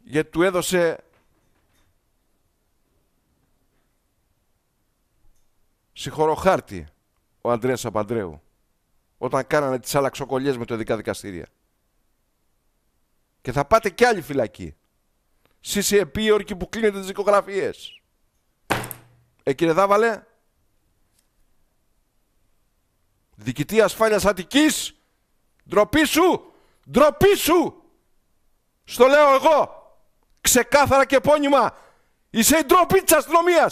Γιατί του έδωσε συγχωροχάρτη ο Αντρέα Απαντρέου όταν κάνανε τις αλλαξοκολλιές με το ειδικά δικαστήρια. Και θα πάτε κι άλλη φυλακή. Σεις οι που κλείνετε τις δικογραφίες. Ε, κύριε Δάβαλε, διοικητή ασφάλειας Αττικής, ντροπή σου, ντροπή σου. Στο λέω εγώ, ξεκάθαρα και επώνυμα, είσαι η ντροπή της αστυνομίας!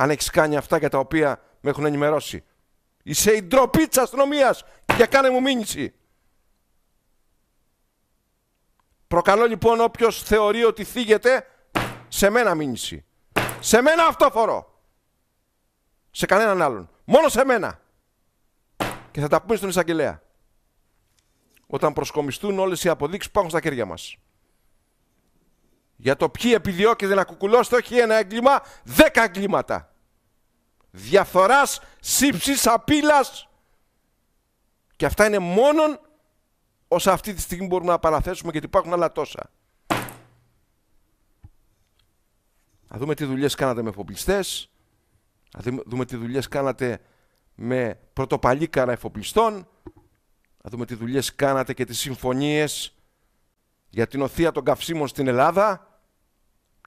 αν έχεις κάνει αυτά για τα οποία με έχουν ενημερώσει. Είσαι η ντροπή της αστυνομίας και κάνε μου μήνυση. Προκαλώ λοιπόν όποιος θεωρεί ότι θίγεται σε μένα μήνυση. Σε μένα αυτό φορώ. Σε κανέναν άλλον. Μόνο σε μένα. Και θα τα πούμε στον εισαγγελέα. Όταν προσκομιστούν όλες οι αποδείξεις που υπάρχουν στα χέρια μας. Για το ποιοι επιδιώκεται να κουκουλώσετε όχι ένα έγκλημα, δέκα εγκλήματα διαφθοράς, σύψης, απειλάς. Και αυτά είναι μόνον όσα αυτή τη στιγμή μπορούμε να παραθέσουμε γιατί υπάρχουν άλλα τόσα. Να δούμε τι δουλειές κάνατε με εφοπλιστές, να δούμε τι δουλειές κάνατε με πρωτοπαλίκαρα εφοπλιστών, να δούμε τι δουλειές κάνατε και τις συμφωνίες για την οθεία των καυσίμων στην Ελλάδα,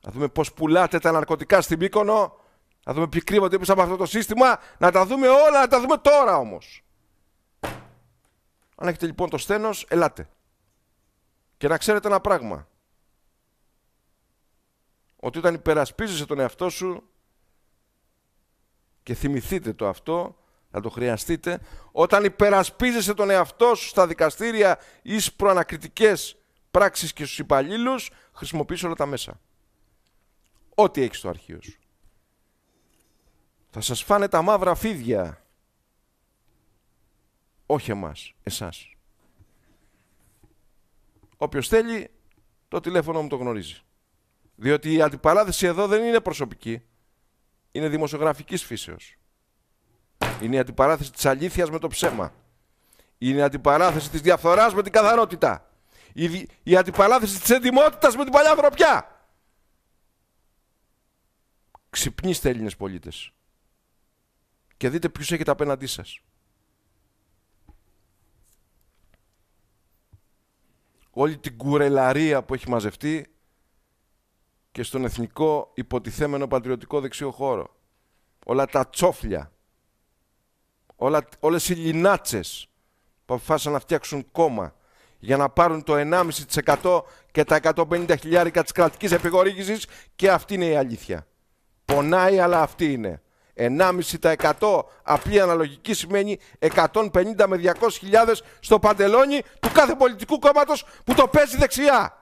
να δούμε πώς πουλάτε τα ναρκωτικά στην Πίκονο, να δούμε ποιοι κρύβονται πίσω από αυτό το σύστημα. Να τα δούμε όλα, να τα δούμε τώρα όμως. Αν έχετε λοιπόν το σθένος, ελάτε. Και να ξέρετε ένα πράγμα. Ότι όταν υπερασπίζεσαι τον εαυτό σου και θυμηθείτε το αυτό, να το χρειαστείτε, όταν υπερασπίζεσαι τον εαυτό σου στα δικαστήρια ή στις προανακριτικές πράξεις και στους υπαλλήλους, χρησιμοποιείς όλα τα μέσα. Ό,τι έχεις στο αρχείο σου. Θα σας φάνε τα μαύρα φίδια. Όχι εμάς, εσάς. Όποιος θέλει, το τηλέφωνο μου το γνωρίζει. Διότι η αντιπαράθεση εδώ δεν είναι προσωπική. Είναι δημοσιογραφικής φύσεως. Είναι η αντιπαράθεση της αλήθειας με το ψέμα. Είναι η αντιπαράθεση της διαφθοράς με την καθαρότητα. Η, αντιπαράθεση της εντυμότητας με την παλιά ανθρωπιά. Ξυπνήστε Έλληνες πολίτες και δείτε ποιους έχετε απέναντί σας. Όλη την κουρελαρία που έχει μαζευτεί και στον εθνικό υποτιθέμενο πατριωτικό δεξιό χώρο. Όλα τα τσόφλια, όλα, όλες οι λινάτσες που αποφάσισαν να φτιάξουν κόμμα για να πάρουν το 1,5% και τα 150 χιλιάρικα της κρατικής επιχορήγησης και αυτή είναι η αλήθεια. Πονάει αλλά αυτή είναι. 1,5% απλή αναλογική σημαίνει 150 με 200 χιλιάδες στο παντελόνι του κάθε πολιτικού κόμματος που το παίζει δεξιά.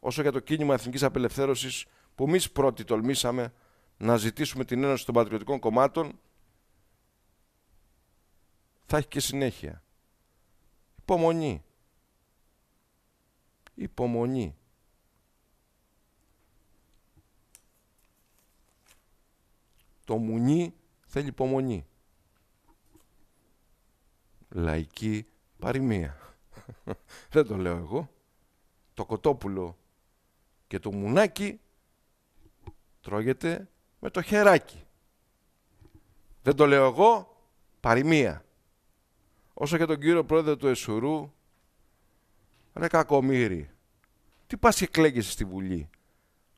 Όσο για το κίνημα Εθνικής Απελευθέρωσης που εμείς πρώτοι τολμήσαμε να ζητήσουμε την Ένωση των Πατριωτικών Κομμάτων θα έχει και συνέχεια. Υπομονή. Υπομονή. Το μουνί θέλει υπομονή. Λαϊκή παροιμία. Δεν το λέω εγώ. Το κοτόπουλο και το μουνάκι τρώγεται με το χεράκι. Δεν το λέω εγώ, παροιμία. Όσο και τον κύριο πρόεδρο του Εσουρού, ρε κακομύρι, τι πας και κλαίγεσαι στη Βουλή,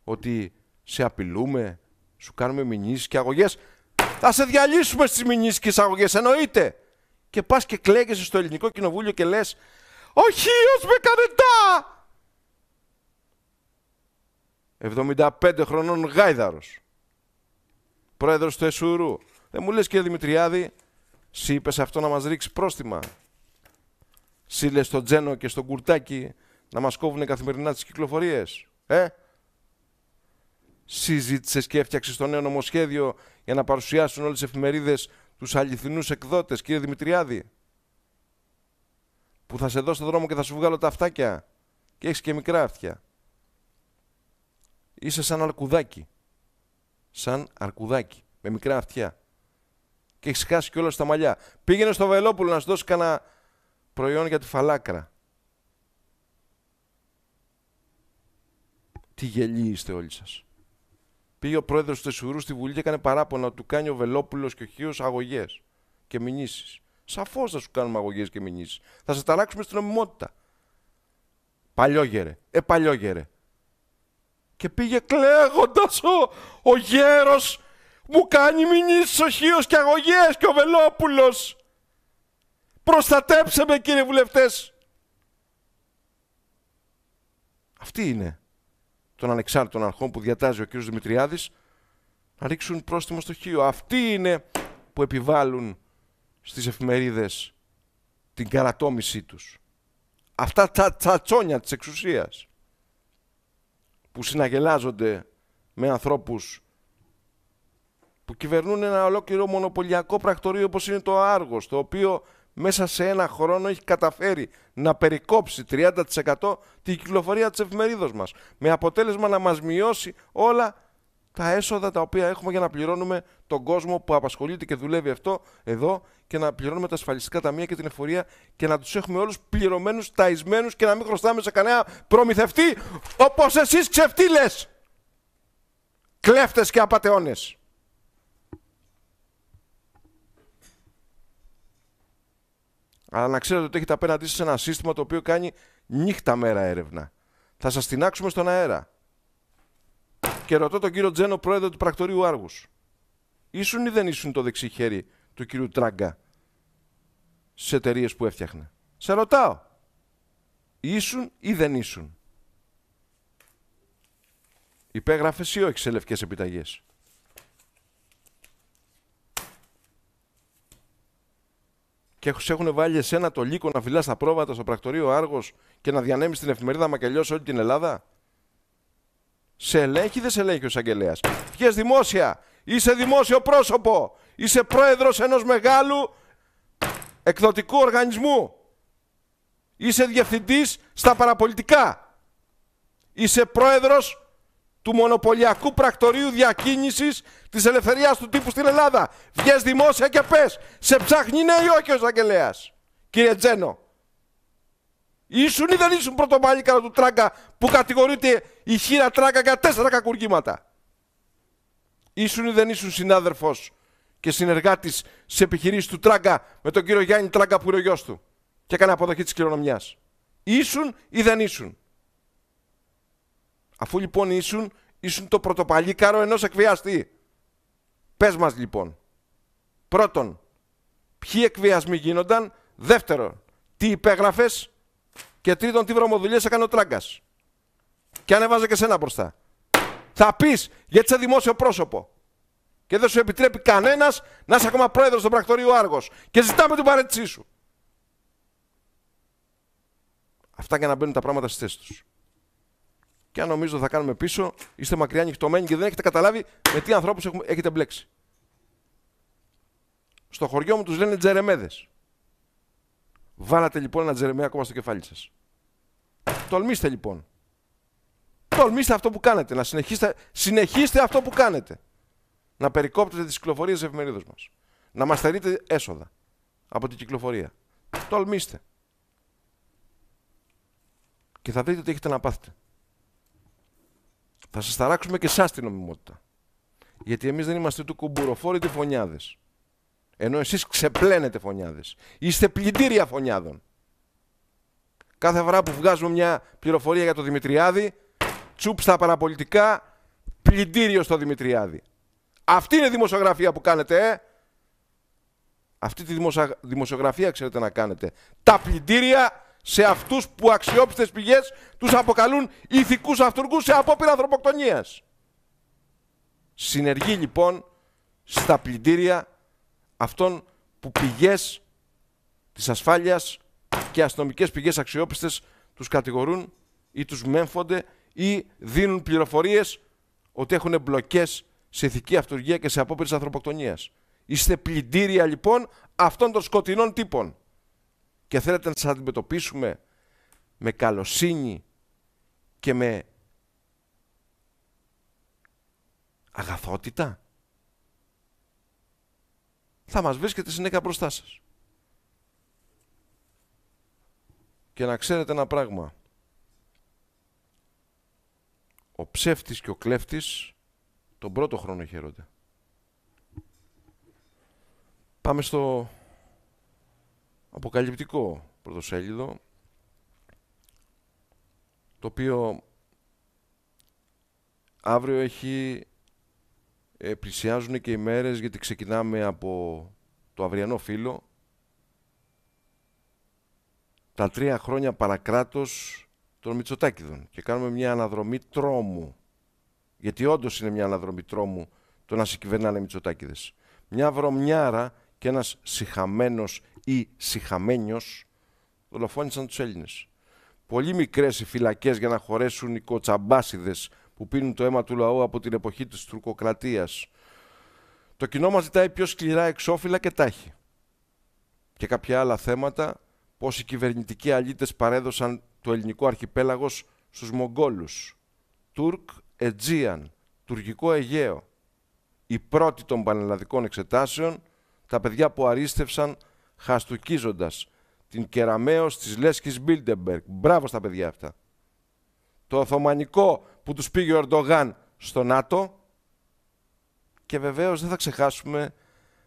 ότι σε απειλούμε, σου κάνουμε μηνύσεις και αγωγές. Θα σε διαλύσουμε στις μηνύσεις και αγωγές, εννοείται. Και πας και κλαίγεσαι στο ελληνικό κοινοβούλιο και λες: όχι ω με κανετά! 75 χρονών γάιδαρος. Πρόεδρος του Εσουρού. Δεν μου λες, κύριε Δημητριάδη, Σύ είπες αυτό να μας ρίξει πρόστιμα. Σύ στο Τζένο και στο Κουρτάκι να μας κόβουν καθημερινά τις κυκλοφορίες. Ε, συζήτησε και έφτιαξε το νέο νομοσχέδιο για να παρουσιάσουν όλες τις εφημερίδες τους αληθινούς εκδότες, κύριε Δημητριάδη. Που θα σε δω στον δρόμο και θα σου βγάλω τα αυτάκια. Και έχεις και μικρά αυτιά. Είσαι σαν αρκουδάκι. Σαν αρκουδάκι. Με μικρά αυτιά. Και έχεις χάσει και όλα στα μαλλιά. Πήγαινε στο Βελόπουλο να σου δώσει κανένα προϊόν για τη φαλάκρα. Τι γελίοι είστε όλοι σας. Πήγε ο πρόεδρος του Τεσουρού στη Βουλή και έκανε παράπονα του κάνει ο Βελόπουλος και ο Χίος αγωγές και μηνύσεις. Σαφώς θα σου κάνουμε αγωγές και μηνύσεις. Θα σε ταράξουμε στην νομιμότητα. Παλιόγερε. Ε, παλιόγερε. Και πήγε κλαίγοντας ο, ο γέρος. Μου κάνει μηνύσεις ο Χίος και αγωγές και ο Βελόπουλος. Προστατέψε με κύριε βουλευτές! Αυτή είναι των ανεξάρτητων αρχών που διατάζει ο κ. Δημητριάδης να ρίξουν πρόστιμο στο χείο. Αυτοί είναι που επιβάλλουν στις εφημερίδες την καρατόμησή τους. Αυτά τα τσατσόνια της εξουσίας που συναγελάζονται με ανθρώπους που κυβερνούν ένα ολόκληρο μονοπωλιακό πρακτορείο όπως είναι το Άργος, το οποίο μέσα σε ένα χρόνο έχει καταφέρει να περικόψει 30% την κυκλοφορία της εφημερίδος μας. Με αποτέλεσμα να μας μειώσει όλα τα έσοδα τα οποία έχουμε για να πληρώνουμε τον κόσμο που απασχολείται και δουλεύει αυτό εδώ και να πληρώνουμε τα ασφαλιστικά ταμεία και την εφορία και να τους έχουμε όλους πληρωμένους, ταϊσμένους και να μην χρωστάμε σε κανένα προμηθευτή όπως εσείς ξεφτύλες, κλέφτες και απατεώνες. Αλλά να ξέρετε ότι έχετε απέναντί σας ένα σύστημα το οποίο κάνει νύχτα μέρα έρευνα. Θα σας τεινάξουμε στον αέρα. Και ρωτώ τον κύριο Τζένο, πρόεδρο του πρακτορείου Άργους. Ήσουν ή δεν ήσουν το δεξί χέρι του κύριου Τράγκα στι εταιρείες που έφτιαχνε. Σε ρωτάω. Ήσουν ή δεν ήσουν. Υπέγραφες ή όχι σε λευκές επιταγές. και σε έχουν βάλει εσένα το λύκο να φυλάς τα πρόβατα στο πρακτορείο Άργος και να διανέμεις την εφημερίδα Μακελιός όλη την Ελλάδα. Σε ελέγχει ή δεν σε ελέγχει ο εισαγγελέας. Βγες δημόσια. Είσαι δημόσιο πρόσωπο. Είσαι πρόεδρος ενός μεγάλου εκδοτικού οργανισμού. Είσαι διευθυντής στα παραπολιτικά. Είσαι πρόεδρος του μονοπωλιακού πρακτορείου διακίνησης της ελευθερίας του τύπου στην Ελλάδα. Βγες δημόσια και πες, σε ψάχνει ναι ή όχι ο εισαγγελέας. Κύριε Τζένο, ήσουν ή δεν ήσουν πρωτομάλικα του τράγκα που κατηγορείται η χείρα τράγκα για τέσσερα κακουργήματα. Ήσουν ή δεν ήσουν συνάδελφος και συνεργάτης σε επιχειρήσεις του τράγκα με τον κύριο Γιάννη Τράγκα που είναι ο γιος του και έκανε αποδοχή της κληρονομιάς. Ήσουν ή δεν ήσουν. Αφού λοιπόν ήσουν, ήσουν το πρωτοπαλίκαρο ενός εκβιαστή. Πες μας λοιπόν. Πρώτον, ποιοι εκβιασμοί γίνονταν. Δεύτερον, τι υπέγραφες. Και τρίτον, τι βρωμοδουλειές έκανε ο Τράγκας. Και αν έβαζε και σένα μπροστά. Θα πεις γιατί είσαι δημόσιο πρόσωπο. Και δεν σου επιτρέπει κανένας να είσαι ακόμα πρόεδρος του πρακτορείου Άργος. Και ζητάμε την παρέτησή σου. Αυτά για να μπαίνουν τα πράγματα στις θέσεις τους. Και αν νομίζω θα κάνουμε πίσω, είστε μακριά νυχτωμένοι και δεν έχετε καταλάβει με τι ανθρώπους έχετε μπλέξει. Στο χωριό μου τους λένε τζερεμέδες. Βάλατε λοιπόν ένα τζερεμέ ακόμα στο κεφάλι σας. Τολμήστε λοιπόν. Τολμήστε αυτό που κάνετε. Να συνεχίσετε, συνεχίστε αυτό που κάνετε. Να περικόπτετε τις κυκλοφορίες της εφημερίδας μας. Να μα έσοδα από την κυκλοφορία. Τολμήστε. Και θα δείτε ότι έχετε να πάθετε. Θα σας ταράξουμε και εσάς την νομιμότητα. Γιατί εμείς δεν είμαστε του κουμπουροφόροι τη φωνιάδες. Ενώ εσείς ξεπλένετε φωνιάδες. Είστε πλυντήρια φωνιάδων. Κάθε φορά που βγάζουμε μια πληροφορία για το Δημητριάδη, τσουπ στα παραπολιτικά, πλυντήριο στο Δημητριάδη. Αυτή είναι η δημοσιογραφία που κάνετε, ε! Αυτή τη δημοσιογραφία ξέρετε να κάνετε. Τα πλυντήρια σε αυτούς που αξιόπιστες πηγές τους αποκαλούν ηθικούς αυτούργους σε απόπειρα ανθρωποκτονίας. Συνεργεί λοιπόν στα πλυντήρια αυτών που πηγές της ασφάλειας και αστυνομικές πηγές αξιόπιστες τους κατηγορούν ή τους μέμφονται ή δίνουν πληροφορίες ότι έχουν μπλοκές σε ηθική αυτοργία και σε απόπειρες ανθρωποκτονίας. Είστε πλυντήρια λοιπόν αυτών των σκοτεινών τύπων και θέλετε να σας αντιμετωπίσουμε με καλοσύνη και με αγαθότητα. Θα μας βρίσκεται συνέχεια μπροστά σας. Και να ξέρετε ένα πράγμα. Ο ψεύτης και ο κλέφτης τον πρώτο χρόνο χαίρονται. Πάμε στο αποκαλυπτικό πρωτοσέλιδο το οποίο αύριο έχει ε, πλησιάζουν και οι μέρες γιατί ξεκινάμε από το αυριανό φύλλο τα τρία χρόνια παρακράτος των Μητσοτάκηδων και κάνουμε μια αναδρομή τρόμου γιατί όντως είναι μια αναδρομή τρόμου το να συγκυβερνάνε Μητσοτάκηδες μια βρωμιάρα και ένας συχαμένος ή Σιχαμένιος δολοφόνησαν τους Έλληνες. Πολύ μικρές οι φυλακές για να χωρέσουν οι κοτσαμπάσιδες που πίνουν το αίμα του λαού από την εποχή της τουρκοκρατίας. Το κοινό μας ζητάει πιο σκληρά εξώφυλλα και τάχη. Και κάποια άλλα θέματα, πώς οι κυβερνητικοί αλήτες παρέδωσαν το ελληνικό αρχιπέλαγος στους Μογγόλους. Τούρκ Αιτζίαν, τουρκικό Αιγαίο. Η πρώτη των πανελλαδικών εξετάσεων, τα παιδιά που αρίστευσαν χαστουκίζοντας την Κεραμέως της Λέσκης Μπίλτεμπεργκ. Μπράβο στα παιδιά αυτά. Το Οθωμανικό που τους πήγε ο Ερντογάν στο ΝΑΤΟ και βεβαίως δεν θα ξεχάσουμε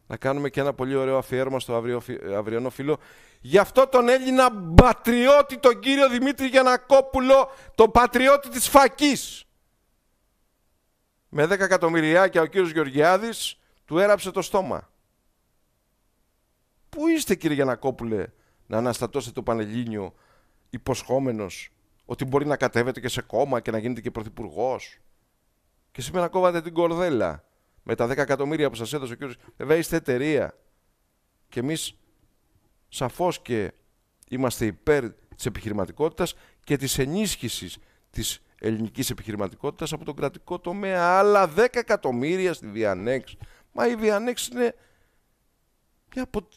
να κάνουμε και ένα πολύ ωραίο αφιέρωμα στο αυριο, αυριανό φίλο γι' αυτό τον Έλληνα πατριώτη τον κύριο Δημήτρη Γιανακόπουλο τον πατριώτη της Φακής με 10 εκατομμυριάκια ο κύριος Γεωργιάδης του έραψε το στόμα Πού είστε κύριε Γιανακόπουλε να αναστατώσετε το Πανελλήνιο υποσχόμενος ότι μπορεί να κατέβετε και σε κόμμα και να γίνετε και πρωθυπουργός. Και σήμερα κόβατε την κορδέλα με τα 10 εκατομμύρια που σας έδωσε ο κύριος. Βέβαια είστε εταιρεία. Και εμείς σαφώς και είμαστε υπέρ της επιχειρηματικότητας και της ενίσχυσης της ελληνικής επιχειρηματικότητας από τον κρατικό τομέα. Άλλα 10 εκατομμύρια στη Διανέξ. Μα η Διανέξ είναι μια από,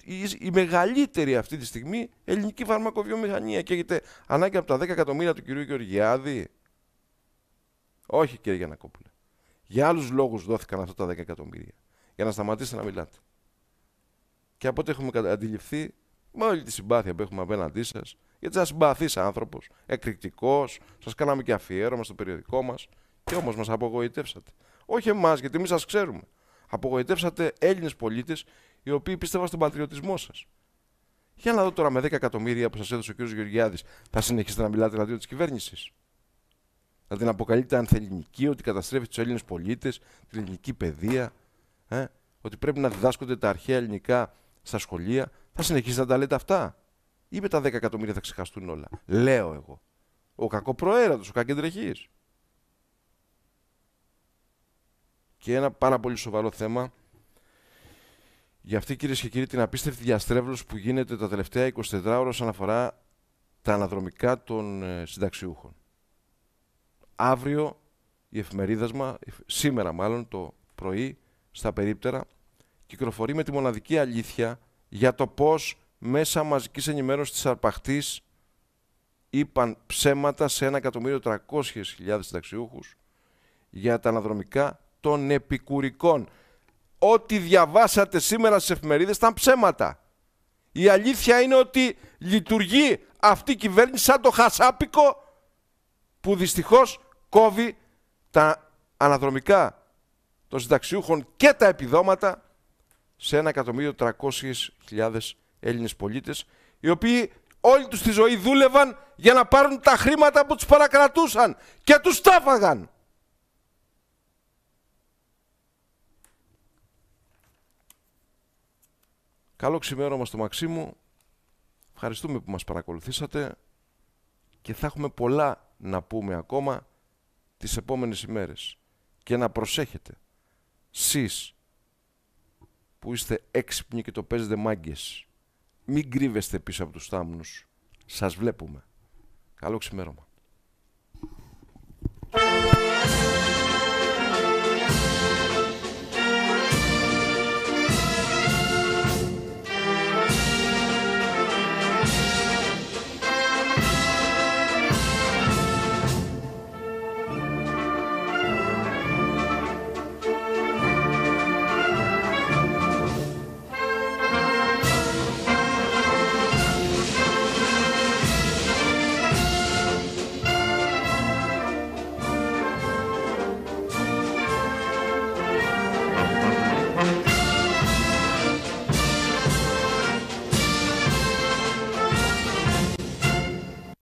η, μεγαλύτερη αυτή τη στιγμή ελληνική φαρμακοβιομηχανία και έχετε ανάγκη από τα 10 εκατομμύρια του κυρίου Γεωργιάδη. Όχι κύριε Γιανακόπουλε. Για άλλους λόγους δόθηκαν αυτά τα 10 εκατομμύρια. Για να σταματήσετε να μιλάτε. Και από ό,τι έχουμε αντιληφθεί, με όλη τη συμπάθεια που έχουμε απέναντί σας, γιατί σας συμπαθείς άνθρωπος, εκρηκτικός, σας κάναμε και αφιέρωμα στο περιοδικό μας, και όμως μας απογοητεύσατε. Όχι εμάς, γιατί εμείς σας ξέρουμε. Απογοητεύσατε Έλληνες πολίτες οι οποίοι πίστευαν στον πατριωτισμό σας. Για να δω τώρα με 10 εκατομμύρια που σας έδωσε ο κ. Γεωργιάδης, θα συνεχίσετε να μιλάτε εναντίον της κυβέρνησης. Θα την αποκαλείτε ανθεληνική, ότι καταστρέφει τους Έλληνες πολίτες, την ελληνική παιδεία, ε? ότι πρέπει να διδάσκονται τα αρχαία ελληνικά στα σχολεία. Θα συνεχίσετε να τα λέτε αυτά. Ή με τα 10 εκατομμύρια θα ξεχαστούν όλα. Λέω εγώ. Ο κακοπροαίρετο, ο κακεντρεχής. Και ένα πάρα πολύ σοβαρό θέμα για αυτή κυρίες και κύριοι την απίστευτη διαστρέβλωση που γίνεται τα τελευταία 24 ώρα όσον αφορά τα αναδρομικά των ε, συνταξιούχων. Αύριο η εφημερίδα μα, σήμερα μάλλον το πρωί, στα περίπτερα, κυκλοφορεί με τη μοναδική αλήθεια για το πώς μέσα μαζικής ενημέρωσης της Αρπαχτής είπαν ψέματα σε 1.300.000 συνταξιούχους για τα αναδρομικά των επικουρικών ό,τι διαβάσατε σήμερα στις εφημερίδες ήταν ψέματα. Η αλήθεια είναι ότι λειτουργεί αυτή η κυβέρνηση σαν το χασάπικο που δυστυχώς κόβει τα αναδρομικά των συνταξιούχων και τα επιδόματα σε 1.300.000 Έλληνες πολίτες οι οποίοι όλη τους τη ζωή δούλευαν για να πάρουν τα χρήματα που τους παρακρατούσαν και τους τάφαγαν. Καλό ξημέρωμα στο Μαξίμου. Ευχαριστούμε που μας παρακολουθήσατε και θα έχουμε πολλά να πούμε ακόμα τις επόμενες ημέρες. Και να προσέχετε, σεις που είστε έξυπνοι και το παίζετε μάγκες, μην κρύβεστε πίσω από τους θάμνους. Σας βλέπουμε. Καλό ξημέρωμα.